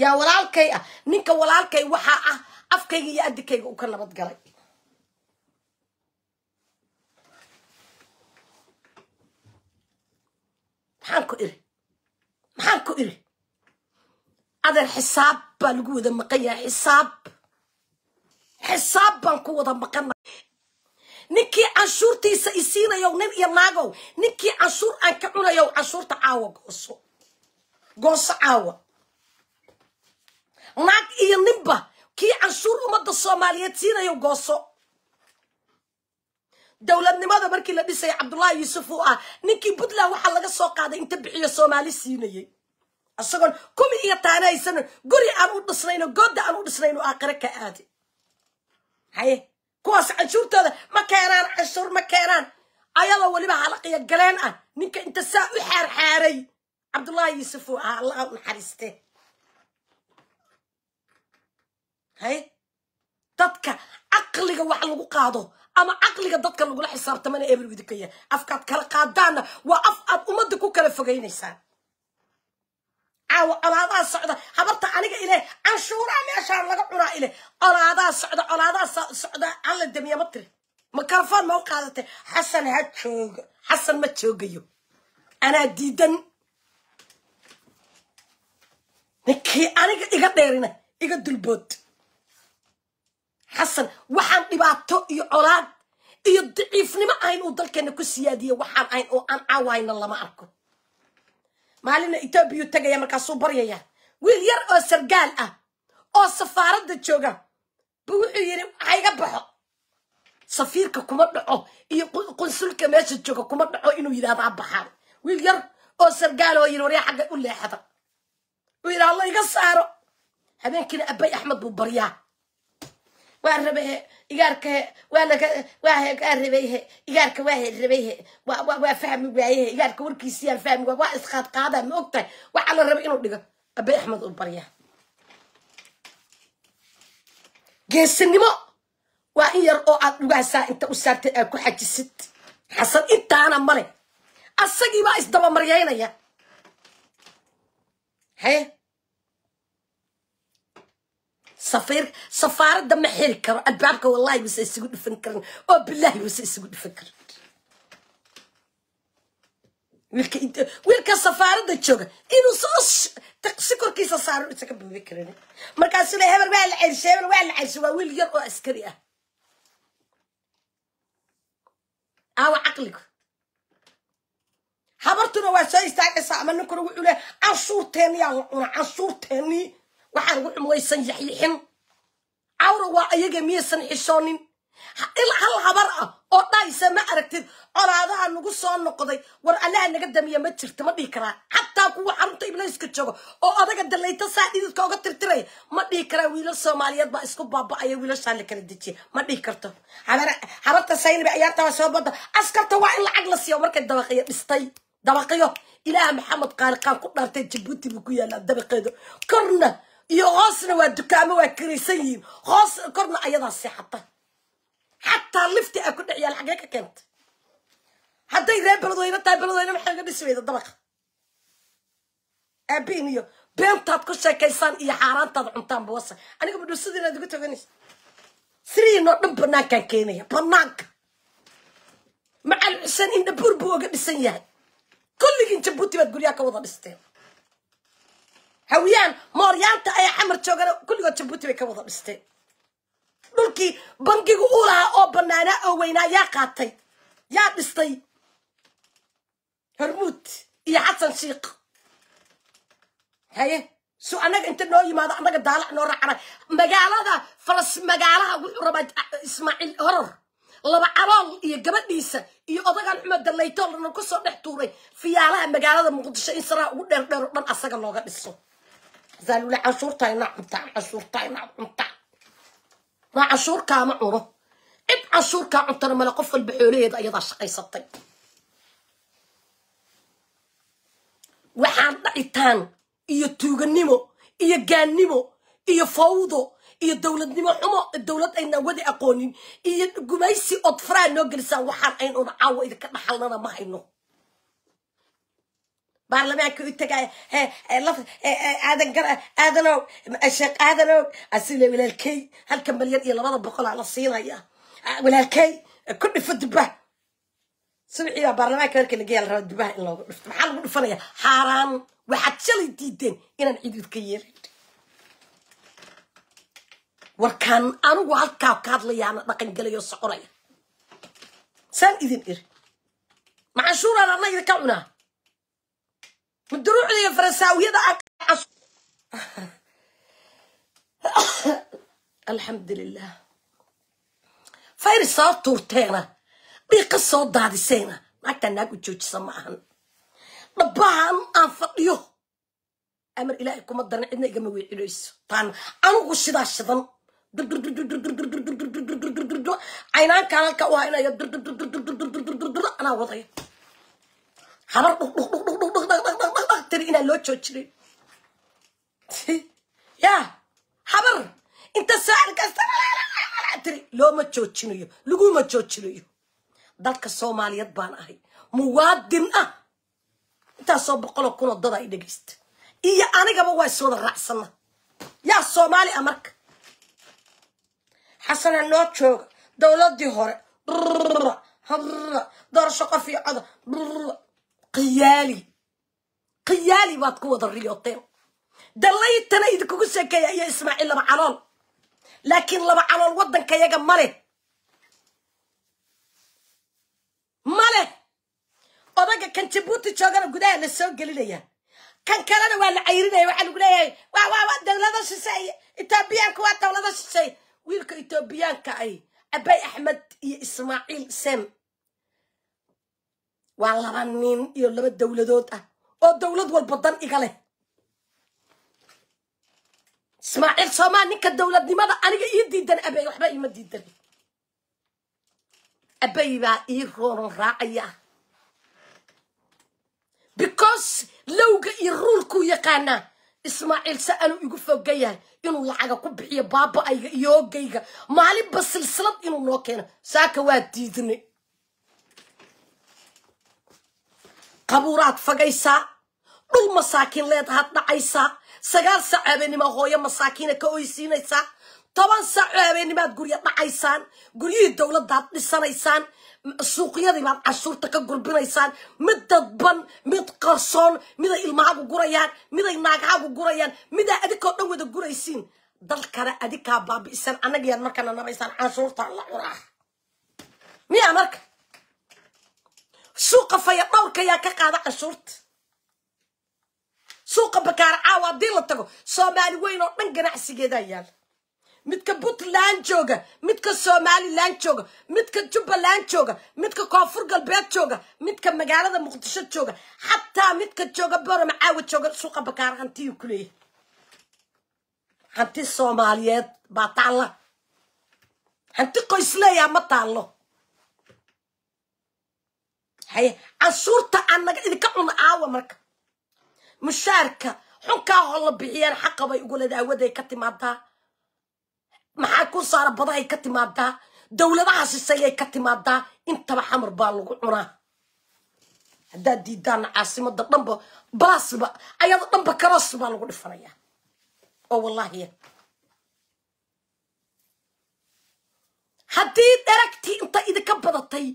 yaa walaalkay ah ninka walaalkay waxaa ah afkayga iyo adikayga uu ka nabad galay maxaan ku iri maxaan ku iri adeer xisaab baa lagu wada maqan yahay xisaab xisaab baan ku wada maqana ninkii canshuurtiisa isiinayow nin iyo naagow ninkii canshuur aan ka cunayow canshuurta caawa gooso gooso caawa naag iyo ninba kii canshuur ummadda soomaaliyeed siinayo gooso dowladnimada markii la dhisay cabdullaahi yuusuf uu ah ninkii puntland waxaa laga soo qaaday inta bixiyo soomaali siinayay isagoon kumi iyo taanaysan guri aan u dhisnayno gooda aan u dhisnayno aakhire ka aadi haye kuwaas canshuurtooda ma keenaan canshuur ma keenaan ayadoo weliba halaqiyo galeen ah ninka inta saa u xaarxaaray cabdullaahi yuusuf uu ah allah u naxariiste هاي تتكا أقلق وحلق قادو أما أقلق تتكا لقول حصار تمنى إبر ودكية أفكاد كلا قادانا وأف أب أمدكو كلا فقين إنسان أو أنا هذا الصعدة حبرت أنا إليه أنا شو رامي أشار لك أنا إليه أنا هذا الصعدة أنا هذا الصعدة أنا الدمية مطري مكرفان ما وقعدته حسن هتشوق حسن ما تشوقيو أنا ديدن نكي أنا إيه قديرنا إيه قد xasan waxaan dhibaato iyo colaad iyo daciifnimo ahayn uu dalkeena ku siyaadiye waxaan ahayn aan caawahayna lama arko maalina etoobiyu tegaya markaasuu baryaya wiil yar oo sargaal ah oo safaaradda jooga bu wuxuu yidhi hayga baxo safiirka kuma dhaco iyo qunsulka meesha jooga kuma dhaco inuu yidhahdaa baxaan wiil yar oo sargaaloo yidhi warya xagga u leexda uu yidhaha alla iga saaro habeenkiina abay axmed buu baryaa waa rabahe igaarkahe waa rabayhe igaarka waahe rabayhe waa fahmi waayehe igaarka warkiisiyaan fahmi waay waa isqaadqaadaa ma ogtahay tahay waxaa la rabay inuu dhigo abe axmed u barya geesinimo waa in yar oo aad dhugaasaa inta u saartay aad ku xajisid xasan intaana male asagiibaa isdabamaryaynaya haye safaaradda ma xiri karo adbaabka wallahi mase isugu dhifan karin oo oh, bilaahi mase isugu dhifan karin wiilka safaaradda jooga inuu soo si saaro isa boobi karan markaasula hebel waa la cershe hebel waa la cershe waa wiil yar oo askari ah aawa caqligu habartuna waa soo istaagaysaa ama ninkuna wuxuu leehay canshuurteenniyaa la cuna canshuurteennii waxaan ugu xum yaxyixin cawra waa ayaga miyaysan xishoonin hal habar ah oo dhahaysa ma aragtid colaadaha nagu soo noqday war allaha naga damiya ma jirta ma dhihi karaa xataa kuwa xarunta ibliiska jooga oo adaga dalayta saa dhididka oga tirtiraya ma dhihi karaa wiilal soomaaliyeed baa isku baaba'aya wiilashaa la kala dejiya ma dhihi karto habarta sayniba ciyaarta soo bada askarta waa in lacag la siiyo markay dabaqyo dhistay dabaqyo ilaah maxamed qaariqaan ku dhaartay jabuuti buu ku yaalaa dabaqeedu korna يا يغصن ودكامه وكريسيم غص كرنا أيضا الصحة حتى لفتي أكل عيال حقيقة كنت حتى يرين بلدوين تاي بلدوين محل قد سويد الدمق أبينيو بين تطقش كيسان إيه حاران تضعن تام بوصل أنا قبل سدينا دقيت فينيش سري نوت نبناك كان كيني بناك مع الحسين إن بور بوق كل اللي جنت بوتي بتقول ياك وضع هويان موريانتا اي عمر تشوغر كل يوم تبوتي بك وضع بستي دولكي بانكي قولا او بنانا او وينا يا قاتي يا بستي هرموت يا حسن شيق هاي سو انا انت نو يماد انا دالع نو رعرا مقالة فلس مقالة ربا اسماعيل هرر لبا عرال اي قبل نيسا اي اضاق عن عمد الليتول انا كسو نحتوري فيالا مقالة مقدشة انسرا ودر در من اساق اللوغة بسو زالو لعشور طاينا عمتا عاشور طاينا عمتا ما عشور كاما عورو إب عاشور كا عمتا لما لقف البحولي هيدا أيضا شقي سطي وحان لعيتان إيا توغنيمو إيا نيمو إيا فوضو إيا الدولة نيمو عمو الدولة أين ودي أقونين إيا قميسي أطفران نوغلسان وحان أين أنا عاو إذا كان محلنا ما أينو baarlamaanka u tagaya aadanaadanow sheekh aadanow asile walaalkey halkan malyan iyo labada boqolaa la siinaya walaalkey ku dhifo dubah subixii baa baarlamaanka marka laga yaala raba dubaha in loogu dhifto maxaa lagu dhifanaya xaaraan waxaad shalay diideen inaan ciduud ka yeelayn warkaan anigu halkaa ka hadlayaana dhaqan gelayo soconaya saan idin iri macanshuuraan anna idinka cunaa مدروعي فرنساوية الحمد لله فاير صار تورتينا بيق الصوت دادي سينا ما كان ناقو جوج سماعا نباها أنفقيه أمر إلهي كما درنا عندنا يقام موي إلويس طان أنغو شدا شدن عينان كان لك وهنا أنا وضعي حمر inaa loo joojinay ya habar inta saaci kasta tiri looma joojinayo laguma joojinayo dalka soomaaliyeed baan ahay muwaadin ah intaasoo boqoloo kunoo dad ay dhegaysta iyo anigaba waa iswada raacsana yaa soomaali ah marka xasana noo jooga dowladii hore doorasho qofiicada khiyaali khiyaali baad ku wada riyooteen dalaytana idinkugu sheekeeya iyo ismaaciil laba calool laakiin laba calool waddanka yaga ma leh odaga kan jabuuti joogana gudaha la soo gelinaya kan kalena waa la cayrinaya waxaa lagu leeyahay wwaa dowlado shiseye etoobiyaanka waa dowlado shisey wiilka etoobiyaanka ay cabay axmed iyo ismaaciil sem waa laba nin iyo laba dowladood ah oo dowlad walba dan iga leh ismaaciil soomaal ninka dowladnimada aniga ii diidan abey waxba iima diidan abey baa ii roonan raacaya because lowga iyo ruulkuu yaqaanaa ismaaciil se anuu igu foga yahay inuu lacaga ku bixiyo baaba-ayga iyo ogayga maalinba silsilad inuu noo keeno saaka waa diidnay qabuuraad fagaysaa dhul masaakiin leedahaad dhacaysaa sagaal sac habeenima hooyo masaakiina ka oysiinaysaa toban saco habeennimaad gurya dhacaysaan guryihii dowladdaad dhisanaysaan suuqyadiibaad cashuurta ka gurbinaysaan mid dadban mid qarsoon miday ilmahagu gurayaan miday naagahagu gurayaan midaa adinkoo dhan wada guraysiin dalkana adinkaa baabi'isan annagayaad markana nabaysaan canshuurtaan la cunaa miya marka suuqa fayadhowrka ayaa ka qaada cashuurta suuqa bakaara caawa haddii la tago soomaali weyn oo dhan ganacsigeedaa yaala midka puntland jooga midka somaliland jooga midka jubbaland jooga midka koonfur galbeed jooga midka magaalada muqdisho jooga xataa midka jooga boram caawa jooga suuqa bakaara hantiyu ku leeyahay hanti soomaaliyeed baa taalla hanti qoys leeyaha ma taallo haye cashuurta aan naga idinka cun aawa marka mushaarka xunkaa holla bixiyeen xaqabay ugu leeda awaday ka timaadaa maxaa ku saara bada ay ka timaadaa dowladaha shisheeyay ka timaadaa intaba xamar baa lagu cunaa haddaad diidaana caasimada dhanba balaasba ayaada dhanba karoos baa lagu dhifanayaa oo wallaahi haddii dheragtii inta idinka badatay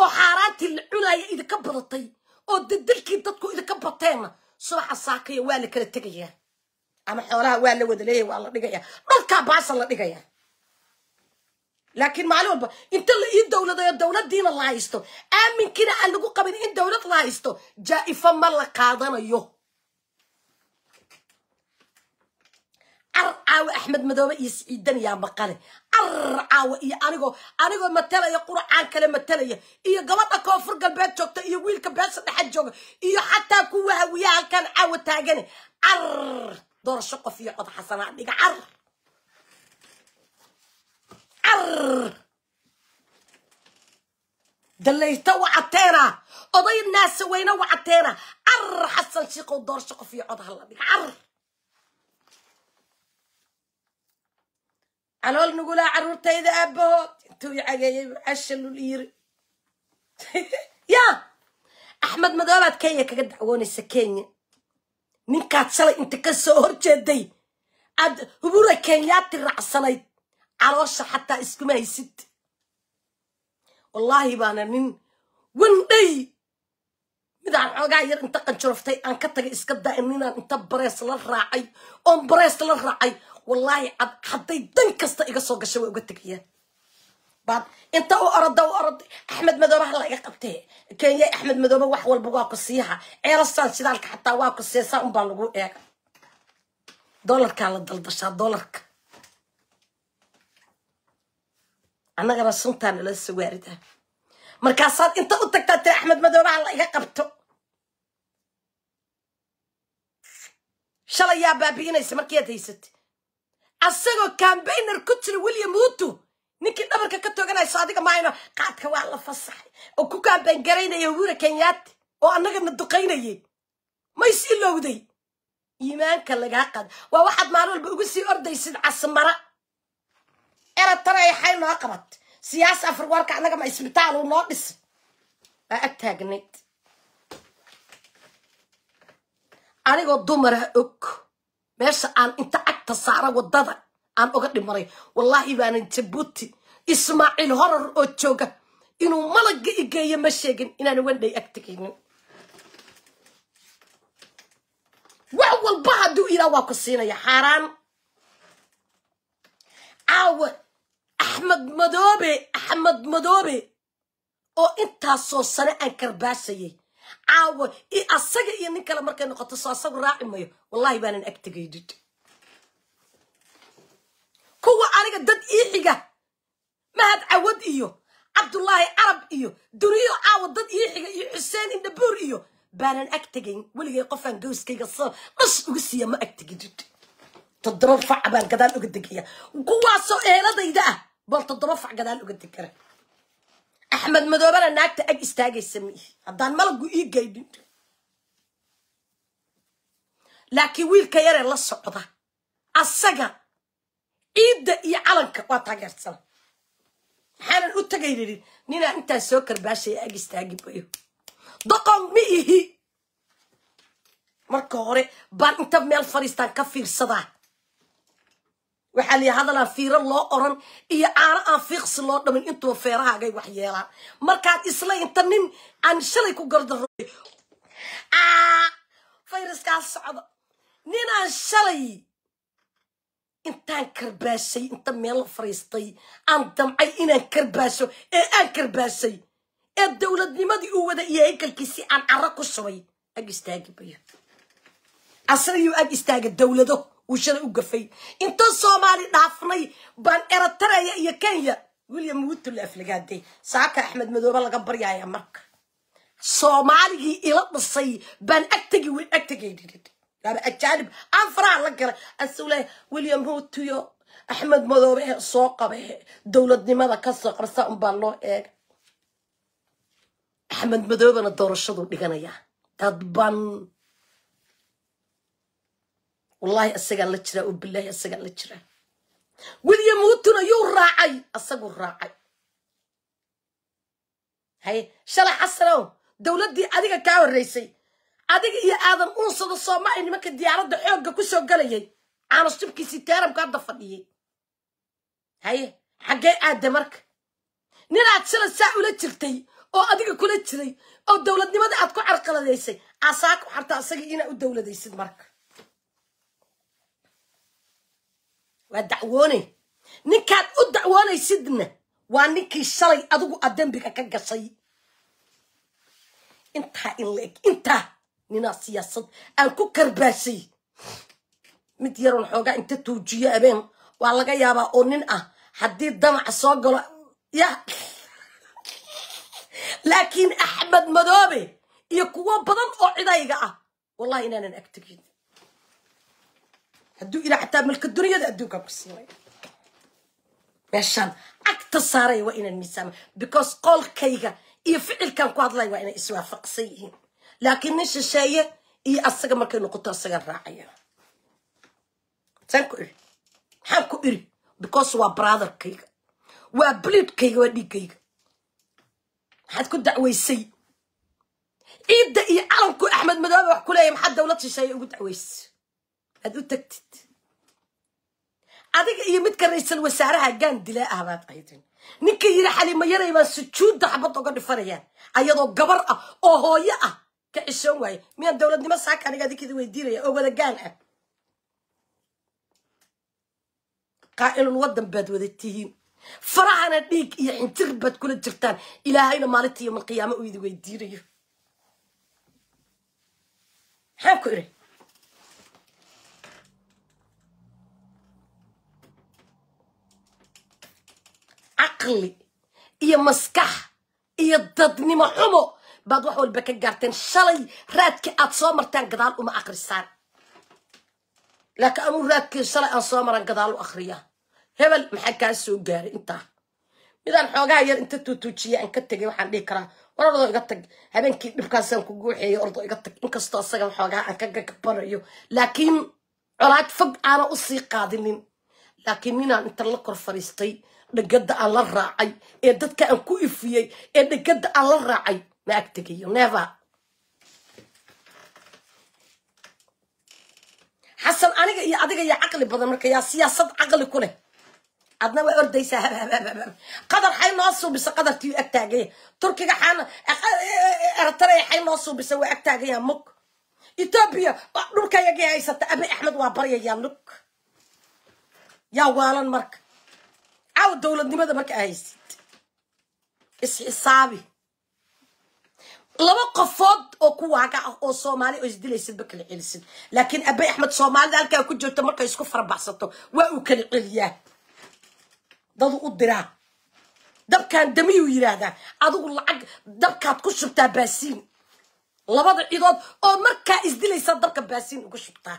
oo xaaraantii la cunaya idinka badatay oo dadalkii dadku idinka bateenna subaxa saakaya waa la kala tegayaa ama xoolaha waa la wada waa la dhigaya dhalkaa baasa la dhigaya laakiin maalin walba inta la ii dowladayo dowladdiina la haysto aaminkina aan lagu qabin in dowlad la haysto jaa'ifa ma la qaadanayo أرعوا أحمد مدوبة يسعيدن يا بقالي أرعوا إيه أنيقو أنيقو متلا يقرو عن كلمة متلا إيه إيه قبطة كوفر قلبات جوكتا إيه ويلك بيس الحج جوكتا إيه حتى كوها وياها كان أو التاقاني أرعر دور الشقة فيه قد حسنا عديك أرعر أرعر دلي تو عتينا أضي الناس وين وعتينا أرعر حسن شيقو دور الشقة فيه قد حسنا عديك أرعر calool nugulaa caruurtayda aabahood intuu i cageeyay lul iyiri yaa axmed madoobaad kenya kaga dacwoonaysa kenya ninkaad shalay inta ka soo horjeeday aad hubura kenyaati raacsanayd caloosha xataa iskuma haysid wallaahi baana nin wandhay midaan xoogaa yar inta qanjuruftay aan ka tagay iska daa'im ninaan inta barees la raacay oon barees la raacay wallaahi hadday dan kasta iga soo gasha waa uga tegayaan bad inta u orada u orada axmed madoobe laga qabtee kenya axmed madoobe wax walba waa ku siiha ceerasaan shidaalka xataa waa ku seesaa unbaa lagu eega doolarkaa la daldashaa doolarka annagana suntaa nala sawaaridaa markaasaad inta u tagtaa tiri axmed madoobe ha la iga qabto shalayaa baabi'inaysa markiiad haysatay asagoo cambayner ku jira william utu ninkii dhabarka ka tooganayso adiga maayno qaadka waa la fasaxay oo ku kambayn garaynaya uhura kenyaati oo annagana duqaynayay may sii lowday iimaanka lagaa qaada waa waxaad maalin walba uga sii ordaysid casmara eratana ay xay noo qabat siyaas afriwarka annaga ma isbitaalu noo dhisa waa ag taagnayd anigoo dumara og meesha aan inta cagta saara waddada aan oga dhimaray wallaahi baanan jabuuti ismaaciil horor oo jooga inuu malaga i igeeyo ma sheegin inaan wandhay agtegaynin wax walba hadduu ilaa waa ku siinaya xaaraan caawa axmed madoobe axmed madoobe oo intaasoo sane aan karbaasayay caawa asaga iyo nin kale markay noqoto soo asagu raaci mayo wallahi baanan agtegaynin kuwa aniga dad ii xiga mahad cawad iyo cabdullaahi carab iyo duniyo caawa dad iixiga iyo xuseen indhabuur iyo baanan ag tegayn weligay qofaan gowskayga soo dhas uga siiya ma agteginin toddoba fac baan gadaal uga degaya kuwaasoo eeladayda ah bal toddoba fac gadaal uga degara أحمد مدوبنا ناكت أج استاجي سميه أبدان ملقو إيه قيدين لكن ويل كيري لصعودة أساقا إيد إيه عالنك واتا قرصان حانا نقوتا قيدين نينا انتا سوكر باشي أج استاجي بيو دقام ميهي مركوري بان انتا بميال فريستان كفير صداه waxaa la yidhi hadalaa fiiro loo oran iyo caano aan fiiqsi loo dhamin intuu feerahaagay wax waxyeelaan markaad isla inta nin aan shalay ku gardaro fayraskaas socda nin aan shalay intaan karbaashay inta meel fariistay aan damcay inaan karbaasho ee aan karbaashay ee dowladnimadii uu wada iyo haykalkiisii aan caro ku shubay ag istaagi bay asna ag istaaga dowlado uu shalay u gafay inta soomaali dhaafnay baan eritareya iyo kenya william witl aflagaaday saaka axmed madoobe laga baryaaya marka soomaaligii ila dhisay baan agtegi wey agtegay dhidhid ajaanib aan faraha la galay asuu william hotiyo axmed madoobe soo qabe dowladnimada kasoo qabsa unbaa loo eega axmed madoobena doorashaduu dhiganayaa dadban wallaahi asagaa la jiraa oo bilaahi asagaa la jiraa weliya muutun ayuu raacay asaguu raacay haye shala xasanow dowladdii adiga kaa horreysay adiga iyo aadan uunsada soomaali nimanka diyaaradda xoogga ku soo gelayay aanus jibkiisii teeramka hadda fadhiyey haye xaggee aadda marka ninaad shalay saa ula jirtay oo adiga kula jiray oo dowladnimada aad ku carqaladaysay aasaa ku asagii inaa u dowladaysid marka waa dacwoone ninkaad u dacwoonaysidna waa ninkii shalay adigu aad dembiga ka gashay intaa in la intaa ninaa siyaasad aan ku karbaashay mid yaroon xoogaa inta tuujiyo abeen waa laga yaabaa oo nin ah haddii damaca soo galo ya laakiin axmed madoobe iyo kuwo badan oo cidayga ah wallahi inaanan agtegin هدو الى حتى ملك الدنيا هدو كاب كسيوي باشان اكتصاري وإن المسامة بكوس قول كيغا فعل كان قواد الله وإن اسوا فقصيه لكن نش الشاية اي أصغى ملك نقطة أصغى راعية سانكو إري حانكو إري بكوس وا برادر كيغا وا بليد كيغا ودي كيغا حدكو دعوي سي إيد إي عالمكو أحمد مدابع كلها يمحد دولتي شاية وقد دعوي aada u tagtid adiga iyo midka ra-iisal wasaaraha gaandilaa ah baad aydin ninka yidhi xalimayanay baan sujuudda xabad oga dhifanayaan ayadoo gabar ah oo hooyo ah ka cishoon waaye miyaan dowladnimo saaka aniga adinkida weydiinaya oo wadagaan ah qaa'ilul waddan baad wada tihiin farahana dhiig iyo xintir baad kula jirtaan ilaahayna maalintii yoman qiyaamo uu idi weydiinayo maxaan ku idhi caqli iyo maskax iyo dadnimo xumo baad wax walba ka gaarteen shalay raadkii aad soo martaan gadaal uma akrisaan laakiin anuu raadkii shalay aan soo maran gadaal u akriyaa hebel maxaa kaa soo gaaray intaa midaan xoogaha yar inta tuutuujiya aan ka tegay waxaan dhihi karaa war ordoo iga tag habeenkii dhibkaasaan ku guuxeeya ordoo iga tag inkastoo asaga xoogaha aan ka gagabanayo laakiin colaad fog aana usii qaadinin laakiin ninaan inta la kor fariistay dhegada aan la raacay ee dadka aan ku ifiyey ee dhegada aan la raacay ma agtegayo neeva xasan aniga iyo adiga yaa caqli badan marka yaa siyaasad caqli ku leh adna waa ordaysaa habhabhab qadar xay noo suubisa qadartii u agtaagaya turkiga xaana eritrea xay noo suubisa waa agtaagaya mug etoobiya dhulkayagii haysata abi axmed waa baryaya nug yaa waalan marka caw dowladnimada marka a haysid isxisaabi laba qofood oo ku waaga ah oo soomaali oo isdilaysid isdilaysidba kala celisid laakiin abay axmed soomaalida halkaa ku jirto markay isku farabaxsato waa uu kala celiyaa daduu u diraa dabkan damiyuu yidhaahdaa adigu lacag dabkaad ku shubtaa baasiin labada cidood oo markaa isdilaysaa dabka baasiin ugu shubtaa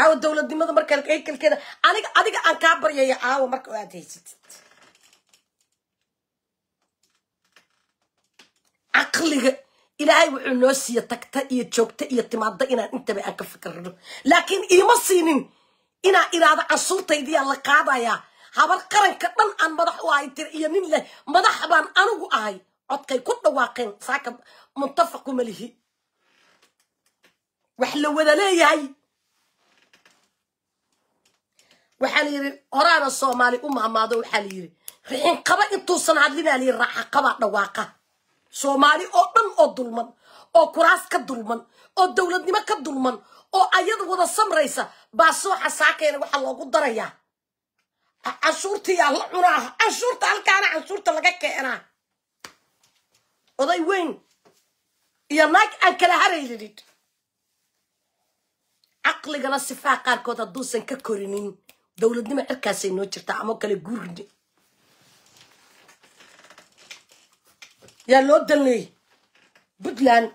caawa dowladnimada markaan ekelkeeda aniga adiga aan kaa baryaya caawa marka aad haysatid caqliga ilaahay wuxuu noo siiya tagta iyo joogta iyo timaadda inaan intaba aan ka fikirno laakiin iima siinin inaa iraada cansuurtaydiyaa la qaadayaa habar qaranka dhan aan madax u ahay tir iyo nin leh madax baan anigu ahay codkay ku dhawaaqeen saaka muntafaqu malihi wax la wada leeyahay waxaa la yidhi horaana soomaali u mahmaado waxaa la yidhi rixinqaba intuusan hadlinaa la yidhi raacaqaba dhawaaqa soomaali oo dhan oo dulman oo kuraas ka dulman oo dowladnimo ka dulman oo ayada wada samraysa baa sooxa saakayna waxaa loogu darayaa canshuurtiyaa la cunaa canshuurta halkaana canshuurta laga keenaa oday weyn iyo naag aan kala haraynidid caqligana sifaa qaarkood hadduusan ka korinin dowladnimo cirkaasay noo jirtaa amoo kale guurine yaa loo dalnay puntland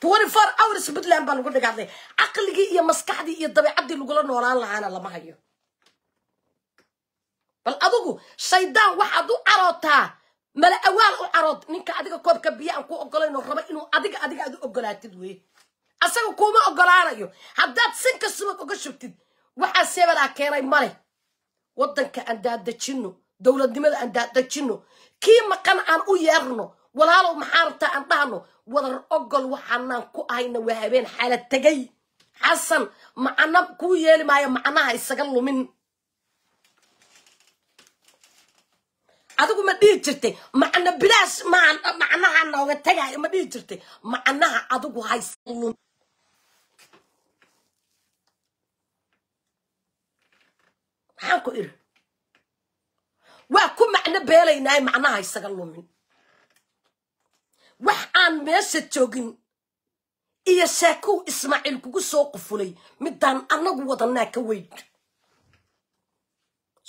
twenty four hours puntland baa lagu dhigaaday caqligii iyo maskaxdii iyo dabeecadii lagula noolaan lahaana lama hayo bal adigu shaydaan waxaad u carootaa mala awaal u carood ninka adiga koobka biya aan ku ogolayno rabo inuu adiga adiga aad u ogolaatid wey asaga kuuma ogolaanayo haddaad sin kastuma oga shubtid waxaa seebalaa keenay male waddanka aan daadejinno dowladnimada aan daadejinno kii maqan aan u yeerno walaalow maxaa rabtaa aan dhahno wadar ogol waxaanaan ku ahayna waa habeen xaala tegay xasan macana kuu yeeli maayo macnaha isaga lumin adigu ma dhihi jirtay macna bilaash maa macnaha tegaayo ma dhihi jirtay macnaha adigu haysa lumin maxaan ku iri waa ku macno beelaynaaye macnaha isaga lumin wax aan meesha joogin iyo sheekow ismaaciil kugu soo qufulay middaan annagu wadanaa ka weyn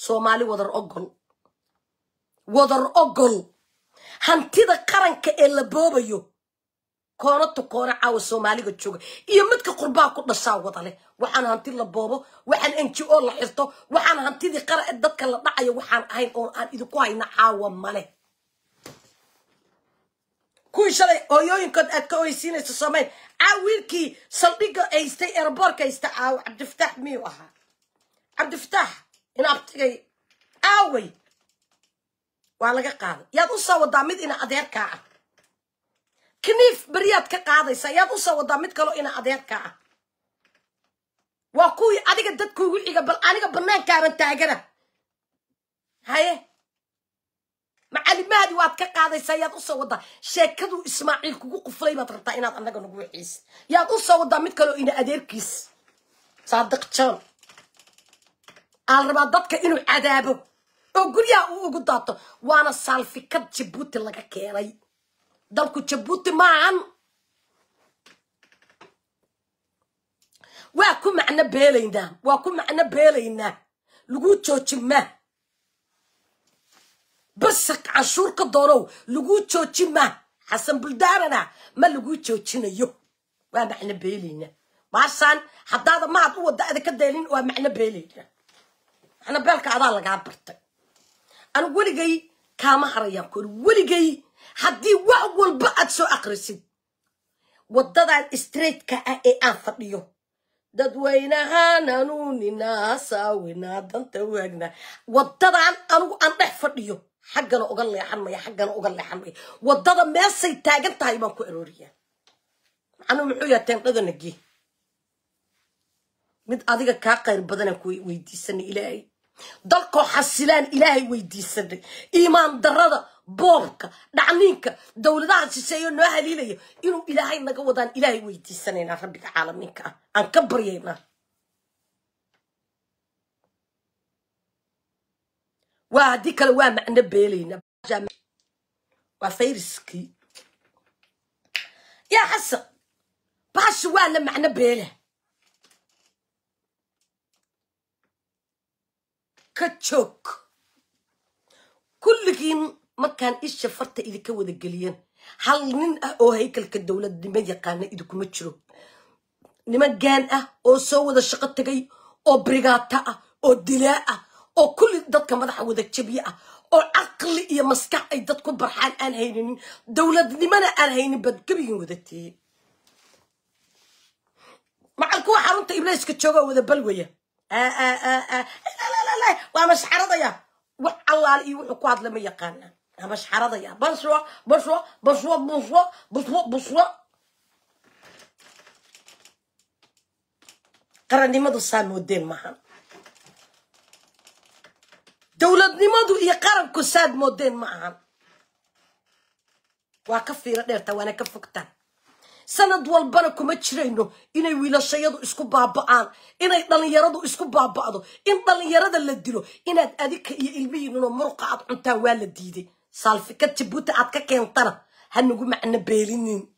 soomaali wadar ogol wadar ogol hantida qaranka ee la boobayo koona tukoona caawa soomaaliga jooga iyo midka qurbaha ku dhashaa wada leh waxaan hanti la boobo waxaan enji oo la xirto waxaan hantidii qara e dadka la dhacayo waxaan ahayn oon aan idinku hayna caawa male kuwii shalay hooyooyinkood aad ka oysiinayso soomaali caaw wiilkii saldhiga haystay eraboorka haysta caawo cabdifataax miyuu ahaa cabdifataax in abtigay aaway waa laga qaaday yaad u wadaa mid ina adeerkaa ah كنيف بريات كقاضي سياد وصو ضامت كلو إنا عديات كا وكوي أديك دت كوي إيجا بل أنا كبنان كارن تاجرة هاي مع اللي ما هذي وات كقاضي سياد وصو ضا شكدو إسماعيل كوي قفلي ما ترتا إنا أنا كنا نقول عيس يا وصو ضامت كلو إنا أدير كيس صادق شان على ربطة كإنه عذابه أقول يا أقول ضاتو وأنا صار في كتب كيري dalku jabuuti maahan waa ku macno beelaynaa waa ku macno beelaynaa lagu joojin maa basak canshuur doonow laguu joojin xasan buldaarana ma lagu joojinayo waa macno beelaynaa baashaan haddaada maad u wadda ada ka deelin waa macno beelaynaa macno beelka adaa lagaa bartay anu weligay kaama harayaan kori weligay haddii wax walba aad soo akrisid waddadan straightka ah ee aan fadhiyo dadweynahaan hanuuninaa saawinaa danta waagnaa waddadan anigu aan dhex fadhiyo xaggana uga leexan xaggana uga leexan waddada meesay taagan tahay baan ku arooriyaa macnuu muxuu yaha teendhadana mid adiga kaa qayr badanaan ku weydiisanay ilaahay dalkoo xasilaan ilaahay weydiisanay iimaan darrada بوغك دعنيك دولدها تسيو إلى هاي إنو إلهي مقودان إلهي ويدي سنين ربك عالميك أن كبرينا وديك الواه معنى بيلينا وفيرسكي يا حسن باش واه معنى بيلي كتشوك كل كين markaan isha farta idinka wada geliyeen hal nin ah oo haykalka dowladda nima yaqaana idinkuma jiro niman gaan ah oo soo wada shaqo tagay oo brigata ah oo dilaa ah oo kulli dadka madaxa wada jabiye ah oo caqli iyo maskax ay dad ku barxaan aan hayninin dowladnimana aan haynin baad gebigan wadateeye macal kuwa xarunta ibliiska jooga wada balwaya waa mashcaradaya wax allaale iyo wuxuu ku hadla ma yaqaana habashxaradaya basho basho basho busho busho busho qarannimadu saa moodeen maahan dowladnimadu iyo qaranku saad moodeen ma waa ka fiiro dheertaa waana ka fogtaan sanad walbana kuma jirayno inay wiilashayadu isku baaba'aan inay dhallinyaradu isku baaba'do in dhallinyarada la dilo inaad adika iyo ilmihiinunoo muruqa aad cuntaan waa la diiday صالفي كتبوتي عاد كينطر هنقول مع النبيلين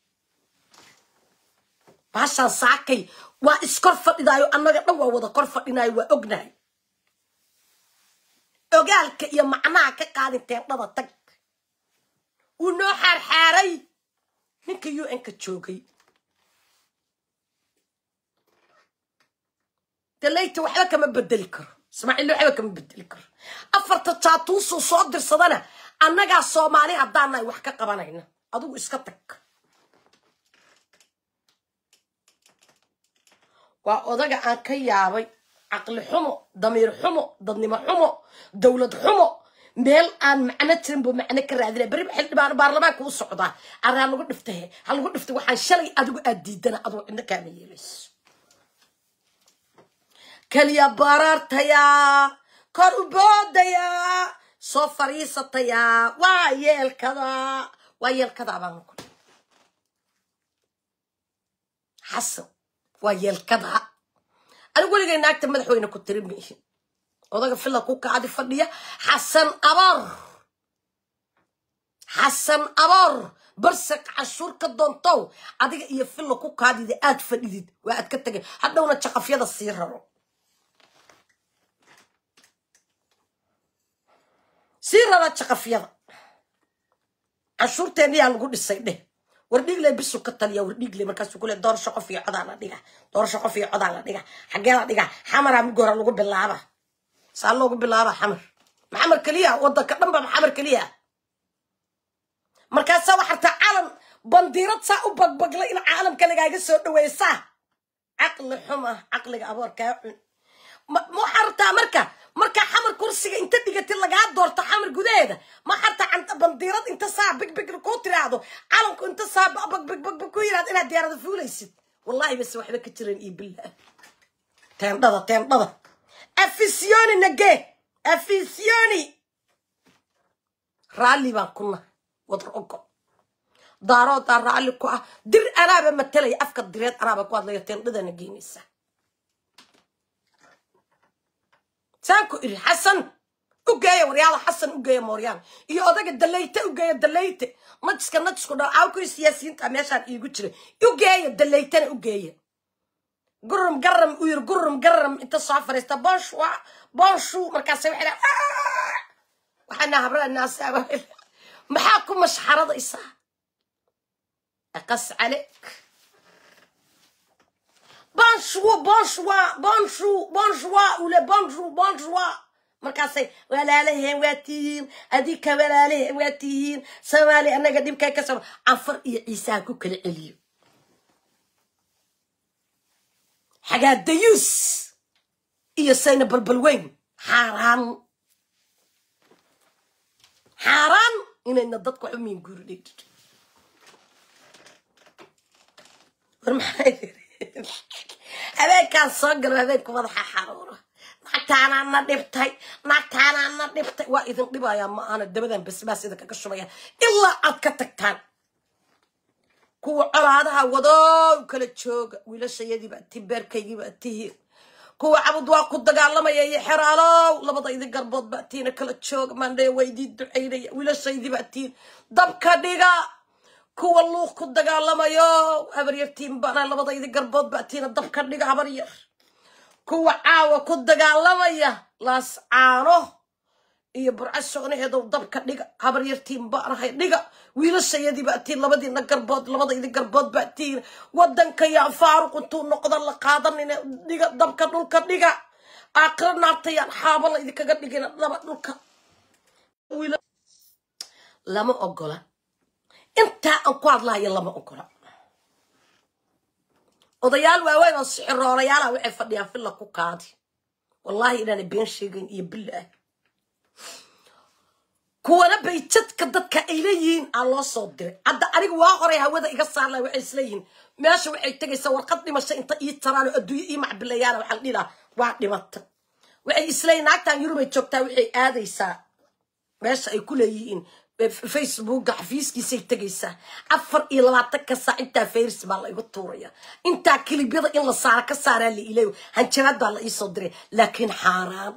عشان ساكي واسكر فضايو انا غنوا ودا كور فضيناي واغناي اوغالك يا معنا كقادتي ضبا تك ونو حر حاري منك يو انك تشوقي تليت وحبك ما بدلكر سمعي لو حبك ما بدلكر افرت تشاتوس وصدر صدنه أنجا صومالي أدانا وحكا قبانين أدو إسكتك وأودك أنك يا أبي عقل حمو ضمير حمو ضنيمة أن معنى ترمب معنى كرادلة بريب حل بار بار لما كو صعدة أرانا قد نفتهي هل قد نفتهي وحان soo fadhiisatayaa waa yeelkadaa waa yeelkadaa baan ku xasan waa yeelkadaa anigu weligay naagta madaxweyne ku tiri miihi odaga fila ku kacdi fadhiya xasan aboor xasan aboor barsaq cashuur ka doontow adiga iyo filla ku kaadida aad fadhidid waa aad ka tegay hadhowna jaqafyada sii raro sii raba jaqafyada cashuurteenniyaa lagu dhisay dheh war dhiigle bisu ka taliya war dhiigle kule doorasho qof iyo la dhiga doorasho qof iyo la dhiga xagee dhiga xamaraa migi hore lagu bilaaba saa loogu bilaaba xamar maxamar keliya wadanka dhan ba maxamar keliya markaasaa waxartaa caalam bandiirad saa u bagbagla in caalamka lagaaga soo dhaweysaa caqli xum caqliga aboorkaa cun waxaa rabtaa marka markaa xamar kursiga inta dhigatid lagaa doorto xamar gudaheeda ma xataa bandiirad inta saa bigbig ku tiraahdo calanku inta saa bagbigbagbi ku yirahdo inaad diyaarada fuulaysid wallahi base waxba ka jireen iyo bilah teendhada teendhada afisioni nage afisioni raalli baan ku nahay daaroodaa raalli ku ah dir anaaba matalaya afka direed anaaba ku hadlaya teendhadana geenaysaa saanku iri xasan ugeeya waryaala xasan ugeeya mooryaal iyo odaga dalayte ugeeya dalayte najiska najisku dha awkii siyaasiyiinta meeshaan iigu jira ugeeya dalaytana ugeeya gurum garam u yiri gurum garam inta soo fariista bonsh ah, bonshu markaasa waxay waxaana habraa naasa maxaa ku mashxarada isaa aqas calik bonjour, bonjour, bonjour, bonjour, ولا le bonjour, bonjour. مركزي ولا عليه واتين اديك ولا عليه واتين سوالي انا قديم كاي كسر عفر عيسى كوك العليو حاجة ديوس يا سينا بالبلوين حرام حرام انا نضدك امي نقول ليك ورمحايدير هذاك صقر هذاك وضحى حروره نعت انا نضبتي نعت انا نضبتي واذا نضبا يا ما انا دبدا بس بس اذا كشوية الا اتكتك كان كو على هذا وضو كل تشوك ولا شيء دي بقى تبر كي دي بقى تهي كو عبد واقو الدقال لما يي حرالا ولا بطي ذي قربط بقى تينا كل تشوك ما ندي ويدي الدعيني ولا شيء دي بقى تين ضبكا kuwa luuq ku dagaalamayo habaryar tiimbana labadayda garbood batiina dabka dhiga habaryar kuwa caawa ku dagaalamaya laas caano iyo burca socnaheedow dabka dhiga habaryar tiimbaanahay dhiga wiilashayadii baatiin labadiina garbood labadayda garbood baatiin wadanka yaa faaruq intuu noqda la qaadanina dhiga dabka dhulka dhiga aakhiro naartayaan xaaba la idinkaga dhigina dhaba dhulka lama ogola انت اقواد لها يلا ما اقرا وضيال واوين السحر وريالا وعي فضيان في الله كوكادي والله انا بين شيقين اي بالله كوانا بيتشت كددك إليين الله صدري عدا أريق واخري هاوذا إغسار لها وعي سليين ماشي وعي تقيسا ورقدني ماشي انت اي ترانو ادو اي مع بليانا وحال للا واعني مات وعي سليين عكتان يرمي تشوكتا وعي آذي سا ماشي اي كل ييين فيسبوك حفيز كي سيتقيسة عفر إلا باتك ساعة انتا فيرس ما الله يغطوريا انتا كلي بيضا إلا صارا كسارا اللي إليو هنشرادو على صدري لكن حرام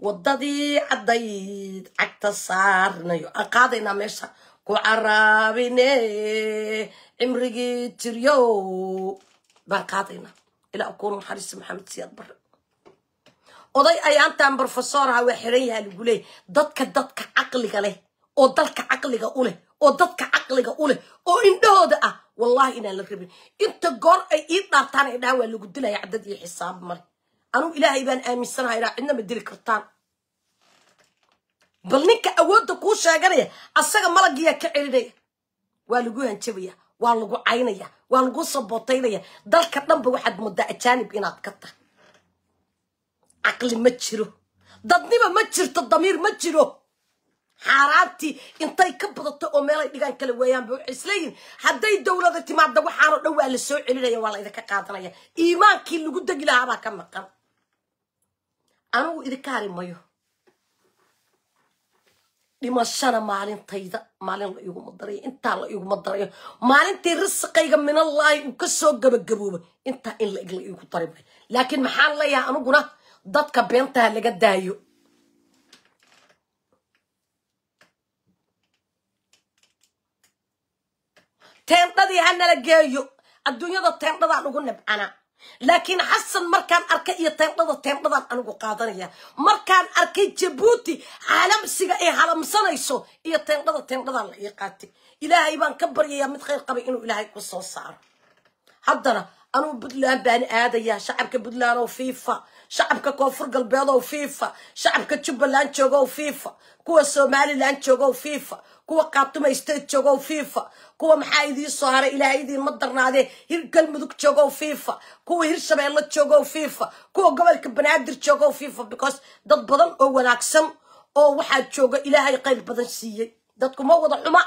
وضدي عديد عكتا صارنا يو أقاضينا ميشا كو عرابيني عمري جيتريو بان قاضينا أكون حريص محمد سياد بره oday ayaantan brofesoraha waa xiran yahaa lagu dadka dadka caqliga leh oo dalka caqliga u leh oo dadka caqliga u leh oo indhahooda ah wallahi inaan la rabin inta goor ay ii dhaartaan ay dhahaan waa lagu dilaya cadad iyo xisaab male anugu ilaahay baan aaminsanaha inaa cidna ma dili kartaan bal ninka awoodda kuu sheeganaya asaga malagiyaa ka celinaya waa lagu hanjabaya waa lagu caynaya waa lagu sabootaynaya dalka dhanba waxaad moodaa ajaanib inaad ka tahay caqli ma jiro dadniba ma jirto damiir ma jiro xaaraantii intay ka badato oo meelay dhigaan kala weeyaanba waxay isleeyihin hadday dowlada timaada waxaanoo dhan waa la soo celinaya waa la qaadanaya iimaankii lagu degi lahaabaa ka maqan anigu idinka hari dhimashana maalintayda maalin la darayo intaa la darayo maalintii risqayga minallaahi uu ka gabagaboobay intaa in la igu daray laakiin maxaan leeyahay aniguna dadka beentaha laga daayo teendhadii hanala geeyo adduunyada teendhadaan ugu nabcana laakiin xasan markaan arkay iyo teendhada teendhadaan anigu qaadanaya markaan arkay jabuuti caalamsiga ay halamsanayso iyo teendhada teendhadaan la ii qaatay ilaahay baan ka baryayaa mid khayr qabay inuu ilaahay ku soo saaro haddana anuu puntland baan aadayaa shacabka puntland oo fiifa shacabka koonfur galbeed oo fiifa shacabka jubbaland jooga oo fiifa kuwa somaliland jooga oo fiifa kuwa khaatuma state jooga oo fiifa kuwa maxaa idiin soo haray ilaahay idiinma darnaadee hir galmudug jooga oo fiifa kuwa hirshabeello jooga oo fiifa kuwa gobolka banaadir jooga oo fiifa because dad badan oo wanaagsan oo waxaa jooga ilaahay qayr badan siiyey dadku ma wada xuma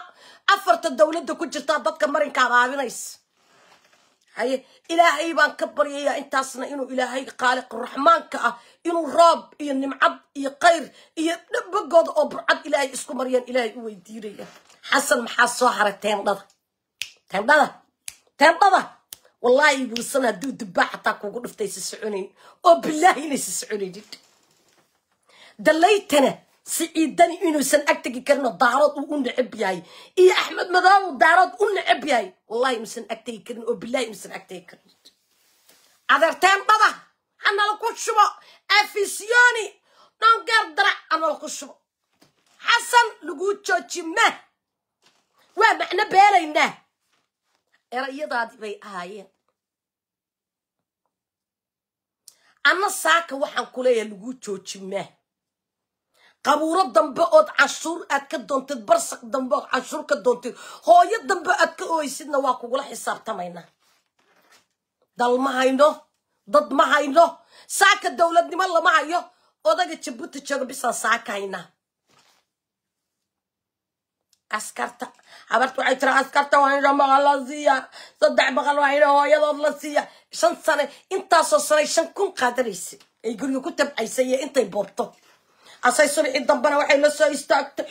afarta dowladda ku jirtaa dadka marinka abaabinaysa haye ilaahay baan ka baryayaa intaasna inuu ilaahay khaaliq raxmaanka ah inuu roob iyo nimcad iyo kayr iyo dhabbagooda oo burcad ilaahay isku mariyaan ilaahay u weydiinaya xasan maxaa soo haray teendhada teendhada teendhada wallaahi bursan hadduu dubbaa xataa kuugu dhiftay si soconayn oo bilaahi inay si soconaynid dalaytana siciidani inuusan ag tegi karino daarood uu u necab yahay iyo axmed madoobu daarood u necab yahay wallahi inuusan ag tegi karin oo bilahi inuusan ag tegi karin adeerteen dhada hanala ku shubo afisiyoni dhongeer darac ku shubo xasan laguu joojima waa macno beelaynaa erayadaadi bay ahaayeen anna saaka waxaan ku leeyahay laguu joojimaa qabuuro dambe ood cashuur aad ka doontid barsaq dambe ood cashuur ka doontid hooyo dambe aad ka ooysidna waa kugula xisaabtamaynaa dal ma hayno dad ma hayno saaka dowladnimo lama hayo odaga jabuuti jooga bisaan saaka haynaa askarta habarta waxay tira askarta waa maqal la siiya saddex maqal waa hooyadood la siiya shan sane intaasoo sanay shan kun qaadanaysa ay guriga ku tabcaysa iyo intay boobto asay subixi dambana waxay la soo istaagtay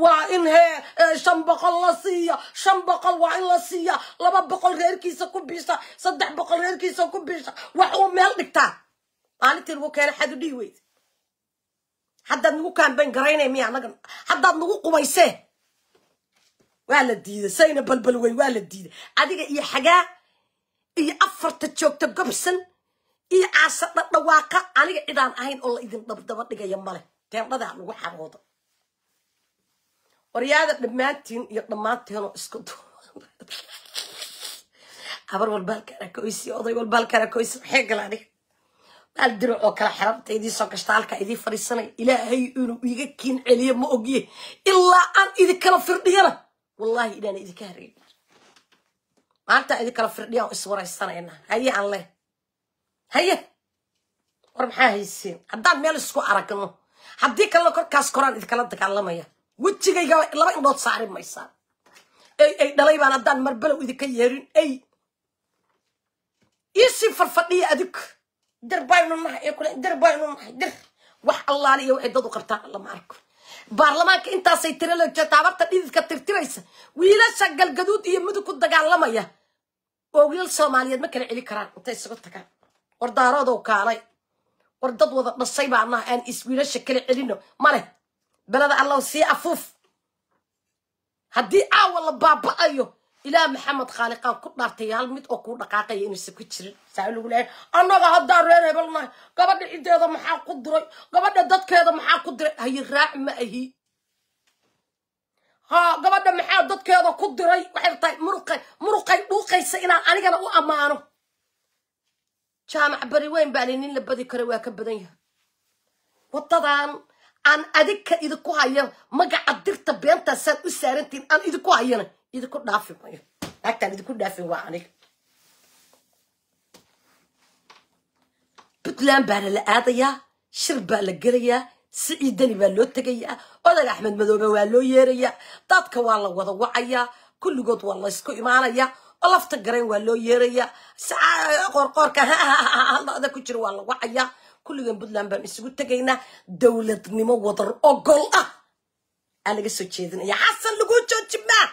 waa in hee shan boqol la siiya shan boqol waa in la siiya laba boqol reerkiisa ku biisha saddex boqol reerkiisa ku biisha wax uu meel dhigtaa maalintii lagu keena xadu dhihi weyd haddaad nagu kaambayn garaynay miya anagan haddaad nagu qubaysee waa la diiday sayna balbal weyn waa la diiday adiga iyo xagaa iyo afarta joogta gobsan ii caasa dhadhawaaqa aniga cidaan ahayn oo la idin dhabdaba dhigaya male teendhadaa lagu xabooda waryaada dhammaantiin iyo dhammaanteenoo isku habar walbaalkarakoysi oday walbaalkarakoysi maxay gala baal dirac oo kala xirabta idii soo idii fadhiisanaya ilaahay inuu iiga kiin celiyo ma ogiye ilaa aan idinkala firdhiyana wallaahi inaan idinka hareerin maanta idinkala firdhiya oo iswaraysanaynaa haye aan leh haye war maxaa hayseen haddaan meel isku aragno haddii kalena korkaas koraan idinkala dagaalamaya wejigayga laba indhood saari maysaa ey ay dhalay baan haddaan marbalow idinka yeerin ey iisii farfadhiya adig dir baynu nahay ee kule dir baynu nahay dir wax allaale iyo waxay dad u qabtaan lama arko baarlamaanka intaasay tirala taabarta dhididka tirtiraysa wiilasha galgaduud iyo mudug ku dagaalamaya oo wiilal soomaaliyeed ma kala celi karaan intay isagu tagaan war daaraadow kaalay war dad wada dhasay baanaha aan iswiilasha kala celino maleh belada allaw sii afuuf haddii caawa la baaba'ayo ilaah maxamed khaaliqaan ku dhaartay hal mid oo kuu dhaqaaqaya inuusan ku jirin saa lagu leeyahay annaga haddaa reer hebel gabadha ciddeeda maxaa ku diray gabadha dadkeeda maxaa ku diray hayi raac ma ahi ha gabadha maxaa dadkeeda ku diray waxay tahay muruqay muruqay dhuuqaysa inaan anigana u ammaano jaamac bari weyn baanay nin la badi karo waa ka badan yahay waddadan aan adinka idinku hayo magaca dirta beentaasaan u saarantiin aan idinku hayana idinku dhaafi mayo laagtaan idinku dhaafin waa aniga puntland baana la aadayaa shir baa la gelayaa siciidani baa loo tegayaa odag axmed madoobe waa loo yeerayaa dadka waa la wada wacayaa kulligood waa laysku imaanayaa lafta garan waa loo yeerayaa qoorqoorka haldada ku jira waa lagu cayaa kulligan puntland baan isugu tegaynaa dowladnimo wadar ogol ah aa laga soo jeedinaya xasan laguu joojibaa